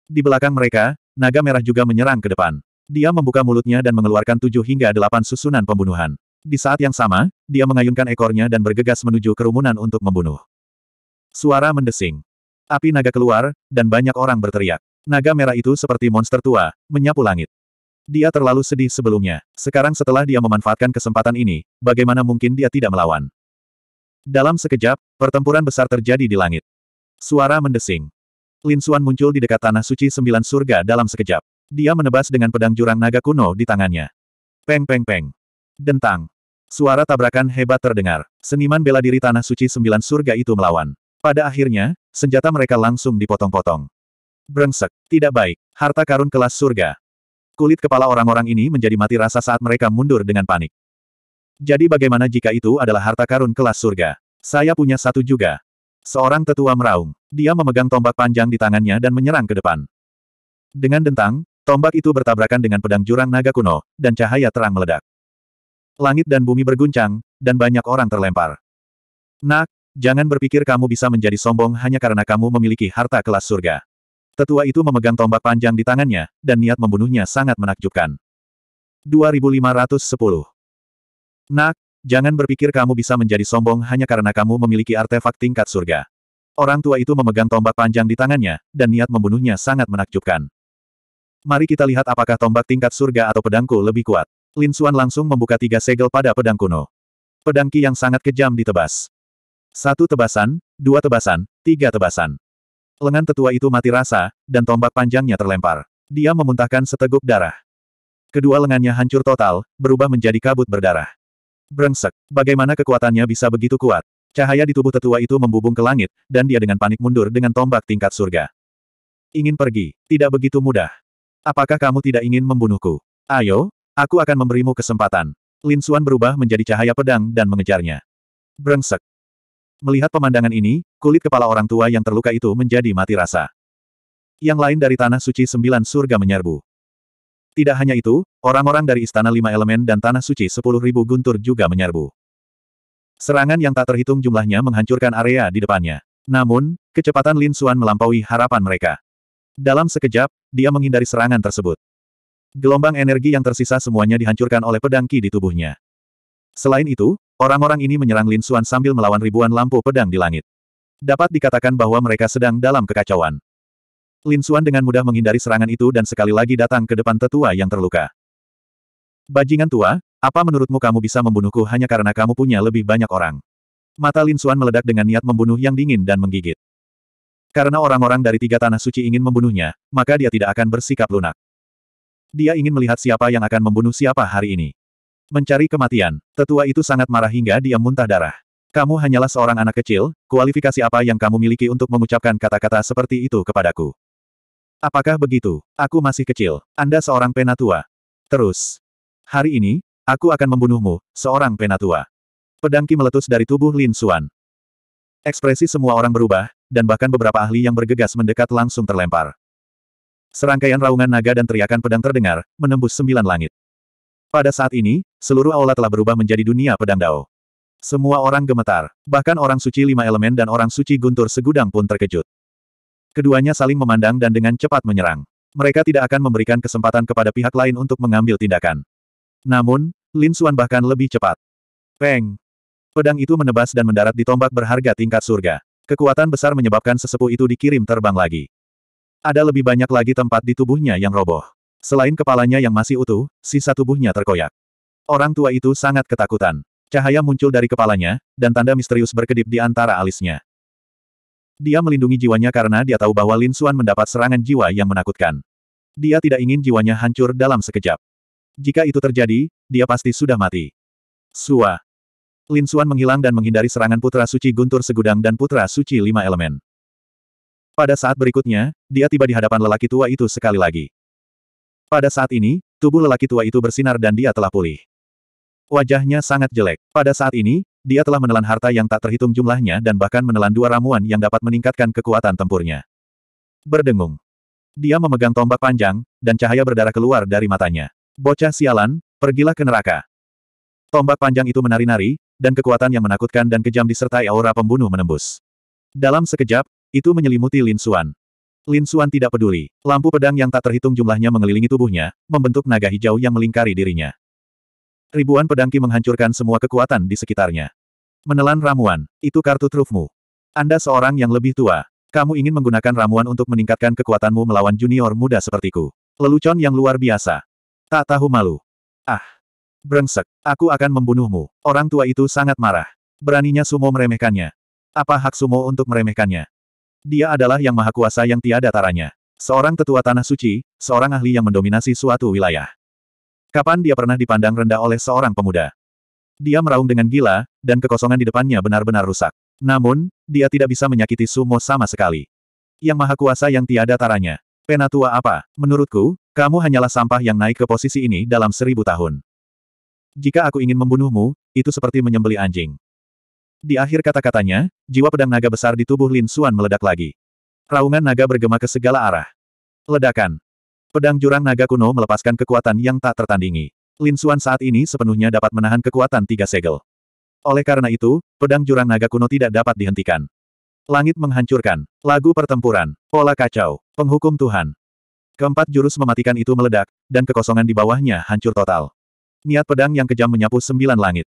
Di belakang mereka, naga merah juga menyerang ke depan. Dia membuka mulutnya dan mengeluarkan tujuh hingga delapan susunan pembunuhan. Di saat yang sama, dia mengayunkan ekornya dan bergegas menuju kerumunan untuk membunuh. Suara mendesing. Api naga keluar, dan banyak orang berteriak. Naga merah itu seperti monster tua, menyapu langit. Dia terlalu sedih sebelumnya. Sekarang setelah dia memanfaatkan kesempatan ini, bagaimana mungkin dia tidak melawan? Dalam sekejap, pertempuran besar terjadi di langit. Suara mendesing. Lin Suan muncul di dekat tanah suci sembilan surga dalam sekejap. Dia menebas dengan pedang jurang naga kuno di tangannya. Peng peng peng. Dentang. Suara tabrakan hebat terdengar. Seniman bela diri tanah suci sembilan surga itu melawan. Pada akhirnya, senjata mereka langsung dipotong-potong. Brengsek. Tidak baik. Harta karun kelas surga. Kulit kepala orang-orang ini menjadi mati rasa saat mereka mundur dengan panik. Jadi bagaimana jika itu adalah harta karun kelas surga? Saya punya satu juga. Seorang tetua meraung. Dia memegang tombak panjang di tangannya dan menyerang ke depan. Dengan dentang, Tombak itu bertabrakan dengan pedang jurang naga kuno, dan cahaya terang meledak. Langit dan bumi berguncang, dan banyak orang terlempar. Nak, jangan berpikir kamu bisa menjadi sombong hanya karena kamu memiliki harta kelas surga. Tetua itu memegang tombak panjang di tangannya, dan niat membunuhnya sangat menakjubkan. 2510 Nak, jangan berpikir kamu bisa menjadi sombong hanya karena kamu memiliki artefak tingkat surga. Orang tua itu memegang tombak panjang di tangannya, dan niat membunuhnya sangat menakjubkan. Mari kita lihat apakah tombak tingkat surga atau pedangku lebih kuat. Lin Xuan langsung membuka tiga segel pada pedang kuno. Pedangki yang sangat kejam ditebas. Satu tebasan, dua tebasan, tiga tebasan. Lengan tetua itu mati rasa, dan tombak panjangnya terlempar. Dia memuntahkan seteguk darah. Kedua lengannya hancur total, berubah menjadi kabut berdarah. Brengsek, bagaimana kekuatannya bisa begitu kuat? Cahaya di tubuh tetua itu membubung ke langit, dan dia dengan panik mundur dengan tombak tingkat surga. Ingin pergi, tidak begitu mudah. Apakah kamu tidak ingin membunuhku? Ayo, aku akan memberimu kesempatan. Lin Xuan berubah menjadi cahaya pedang dan mengejarnya. Brengsek. Melihat pemandangan ini, kulit kepala orang tua yang terluka itu menjadi mati rasa. Yang lain dari Tanah Suci Sembilan Surga menyerbu. Tidak hanya itu, orang-orang dari Istana Lima Elemen dan Tanah Suci Sepuluh Ribu Guntur juga menyerbu. Serangan yang tak terhitung jumlahnya menghancurkan area di depannya. Namun, kecepatan Lin Xuan melampaui harapan mereka. Dalam sekejap, dia menghindari serangan tersebut. Gelombang energi yang tersisa semuanya dihancurkan oleh pedang Ki di tubuhnya. Selain itu, orang-orang ini menyerang Lin Xuan sambil melawan ribuan lampu pedang di langit. Dapat dikatakan bahwa mereka sedang dalam kekacauan. Lin Xuan dengan mudah menghindari serangan itu dan sekali lagi datang ke depan tetua yang terluka. Bajingan tua, apa menurutmu kamu bisa membunuhku hanya karena kamu punya lebih banyak orang? Mata Lin Xuan meledak dengan niat membunuh yang dingin dan menggigit. Karena orang-orang dari tiga tanah suci ingin membunuhnya, maka dia tidak akan bersikap lunak. Dia ingin melihat siapa yang akan membunuh siapa hari ini. Mencari kematian, tetua itu sangat marah hingga dia muntah darah. Kamu hanyalah seorang anak kecil, kualifikasi apa yang kamu miliki untuk mengucapkan kata-kata seperti itu kepadaku? Apakah begitu? Aku masih kecil, Anda seorang penatua. Terus. Hari ini, aku akan membunuhmu, seorang penatua. Pedangki meletus dari tubuh Lin Xuan. Ekspresi semua orang berubah, dan bahkan beberapa ahli yang bergegas mendekat langsung terlempar. Serangkaian raungan naga dan teriakan pedang terdengar, menembus sembilan langit. Pada saat ini, seluruh aula telah berubah menjadi dunia pedang dao. Semua orang gemetar, bahkan orang suci lima elemen dan orang suci guntur segudang pun terkejut. Keduanya saling memandang dan dengan cepat menyerang. Mereka tidak akan memberikan kesempatan kepada pihak lain untuk mengambil tindakan. Namun, Lin Xuan bahkan lebih cepat. Peng! Pedang itu menebas dan mendarat di tombak berharga tingkat surga. Kekuatan besar menyebabkan sesepuh itu dikirim terbang lagi. Ada lebih banyak lagi tempat di tubuhnya yang roboh. Selain kepalanya yang masih utuh, sisa tubuhnya terkoyak. Orang tua itu sangat ketakutan. Cahaya muncul dari kepalanya, dan tanda misterius berkedip di antara alisnya. Dia melindungi jiwanya karena dia tahu bahwa Lin Xuan mendapat serangan jiwa yang menakutkan. Dia tidak ingin jiwanya hancur dalam sekejap. Jika itu terjadi, dia pasti sudah mati. Suah. Lin Xuan menghilang dan menghindari serangan Putra Suci Guntur Segudang dan Putra Suci Lima Elemen. Pada saat berikutnya, dia tiba di hadapan lelaki tua itu sekali lagi. Pada saat ini, tubuh lelaki tua itu bersinar dan dia telah pulih. Wajahnya sangat jelek. Pada saat ini, dia telah menelan harta yang tak terhitung jumlahnya dan bahkan menelan dua ramuan yang dapat meningkatkan kekuatan tempurnya. Berdengung. Dia memegang tombak panjang, dan cahaya berdarah keluar dari matanya. Bocah sialan, pergilah ke neraka. Tombak panjang itu menari-nari, dan kekuatan yang menakutkan dan kejam disertai aura pembunuh menembus. Dalam sekejap, itu menyelimuti Lin Xuan. Lin Xuan tidak peduli. Lampu pedang yang tak terhitung jumlahnya mengelilingi tubuhnya, membentuk naga hijau yang melingkari dirinya. Ribuan pedangki menghancurkan semua kekuatan di sekitarnya. Menelan ramuan, itu kartu trufmu. Anda seorang yang lebih tua. Kamu ingin menggunakan ramuan untuk meningkatkan kekuatanmu melawan junior muda sepertiku. Lelucon yang luar biasa. Tak tahu malu. Ah. Brengsek, aku akan membunuhmu. Orang tua itu sangat marah. Beraninya Sumo meremehkannya. Apa hak Sumo untuk meremehkannya? Dia adalah yang maha kuasa yang tiada taranya. Seorang tetua tanah suci, seorang ahli yang mendominasi suatu wilayah. Kapan dia pernah dipandang rendah oleh seorang pemuda? Dia meraung dengan gila, dan kekosongan di depannya benar-benar rusak. Namun, dia tidak bisa menyakiti Sumo sama sekali. Yang maha kuasa yang tiada taranya. Penatua apa? Menurutku, kamu hanyalah sampah yang naik ke posisi ini dalam seribu tahun. Jika aku ingin membunuhmu, itu seperti menyembeli anjing. Di akhir kata-katanya, jiwa pedang naga besar di tubuh Lin Xuan meledak lagi. Raungan naga bergema ke segala arah. Ledakan. Pedang jurang naga kuno melepaskan kekuatan yang tak tertandingi. Lin Xuan saat ini sepenuhnya dapat menahan kekuatan tiga segel. Oleh karena itu, pedang jurang naga kuno tidak dapat dihentikan. Langit menghancurkan. Lagu pertempuran. Pola kacau. Penghukum Tuhan. Keempat jurus mematikan itu meledak, dan kekosongan di bawahnya hancur total. Niat pedang yang kejam menyapu sembilan langit.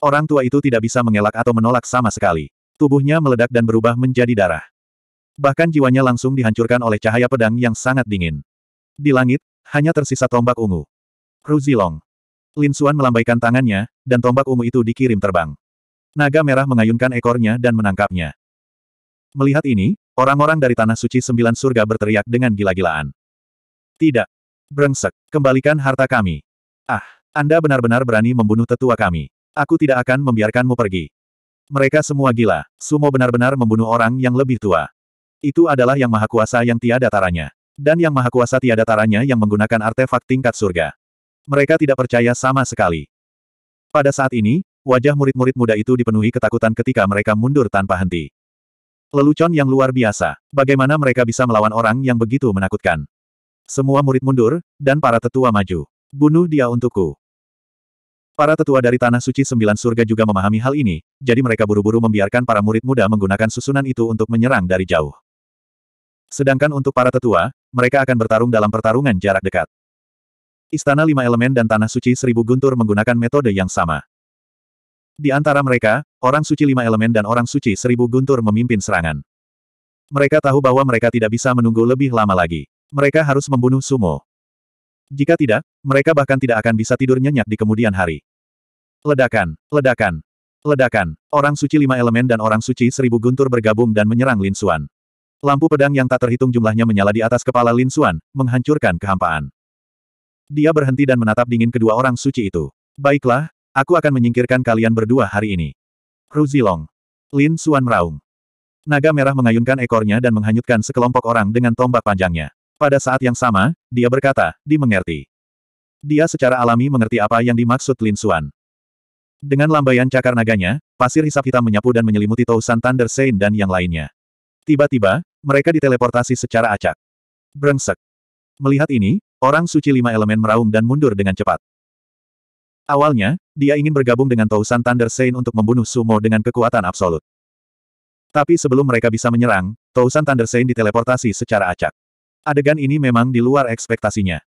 Orang tua itu tidak bisa mengelak atau menolak sama sekali. Tubuhnya meledak dan berubah menjadi darah. Bahkan jiwanya langsung dihancurkan oleh cahaya pedang yang sangat dingin. Di langit, hanya tersisa tombak ungu. ruzilong. Lin Xuan melambaikan tangannya, dan tombak ungu itu dikirim terbang. Naga merah mengayunkan ekornya dan menangkapnya. Melihat ini, orang-orang dari Tanah Suci Sembilan Surga berteriak dengan gila-gilaan. Tidak. Brengsek, kembalikan harta kami. Ah. Anda benar-benar berani membunuh tetua kami. Aku tidak akan membiarkanmu pergi. Mereka semua gila. Sumo benar-benar membunuh orang yang lebih tua. Itu adalah yang maha kuasa yang tiada taranya. Dan yang maha kuasa tiada taranya yang menggunakan artefak tingkat surga. Mereka tidak percaya sama sekali. Pada saat ini, wajah murid-murid muda itu dipenuhi ketakutan ketika mereka mundur tanpa henti. Lelucon yang luar biasa. Bagaimana mereka bisa melawan orang yang begitu menakutkan? Semua murid mundur, dan para tetua maju. Bunuh dia untukku. Para tetua dari Tanah Suci Sembilan Surga juga memahami hal ini, jadi mereka buru-buru membiarkan para murid muda menggunakan susunan itu untuk menyerang dari jauh. Sedangkan untuk para tetua, mereka akan bertarung dalam pertarungan jarak dekat. Istana Lima Elemen dan Tanah Suci Seribu Guntur menggunakan metode yang sama. Di antara mereka, orang suci Lima Elemen dan orang suci Seribu Guntur memimpin serangan. Mereka tahu bahwa mereka tidak bisa menunggu lebih lama lagi. Mereka harus membunuh Sumo. Jika tidak, mereka bahkan tidak akan bisa tidur nyenyak di kemudian hari. Ledakan, ledakan, ledakan. Orang suci lima elemen dan orang suci seribu guntur bergabung dan menyerang Lin Xuan. Lampu pedang yang tak terhitung jumlahnya menyala di atas kepala Lin Xuan, menghancurkan kehampaan. Dia berhenti dan menatap dingin kedua orang suci itu. Baiklah, aku akan menyingkirkan kalian berdua hari ini. Ru Zilong. Lin Xuan meraung. Naga merah mengayunkan ekornya dan menghanyutkan sekelompok orang dengan tombak panjangnya. Pada saat yang sama, dia berkata, dimengerti. Dia secara alami mengerti apa yang dimaksud Lin Xuan. Dengan lambaian cakar naganya, pasir hisap hitam menyapu dan menyelimuti Tousan Thunder Saint dan yang lainnya. Tiba-tiba, mereka diteleportasi secara acak. Brengsek. Melihat ini, orang suci lima elemen meraung dan mundur dengan cepat. Awalnya, dia ingin bergabung dengan Tousan Thunder Saint untuk membunuh Sumo dengan kekuatan absolut. Tapi sebelum mereka bisa menyerang, Tousan Thunder Saint diteleportasi secara acak. Adegan ini memang di luar ekspektasinya.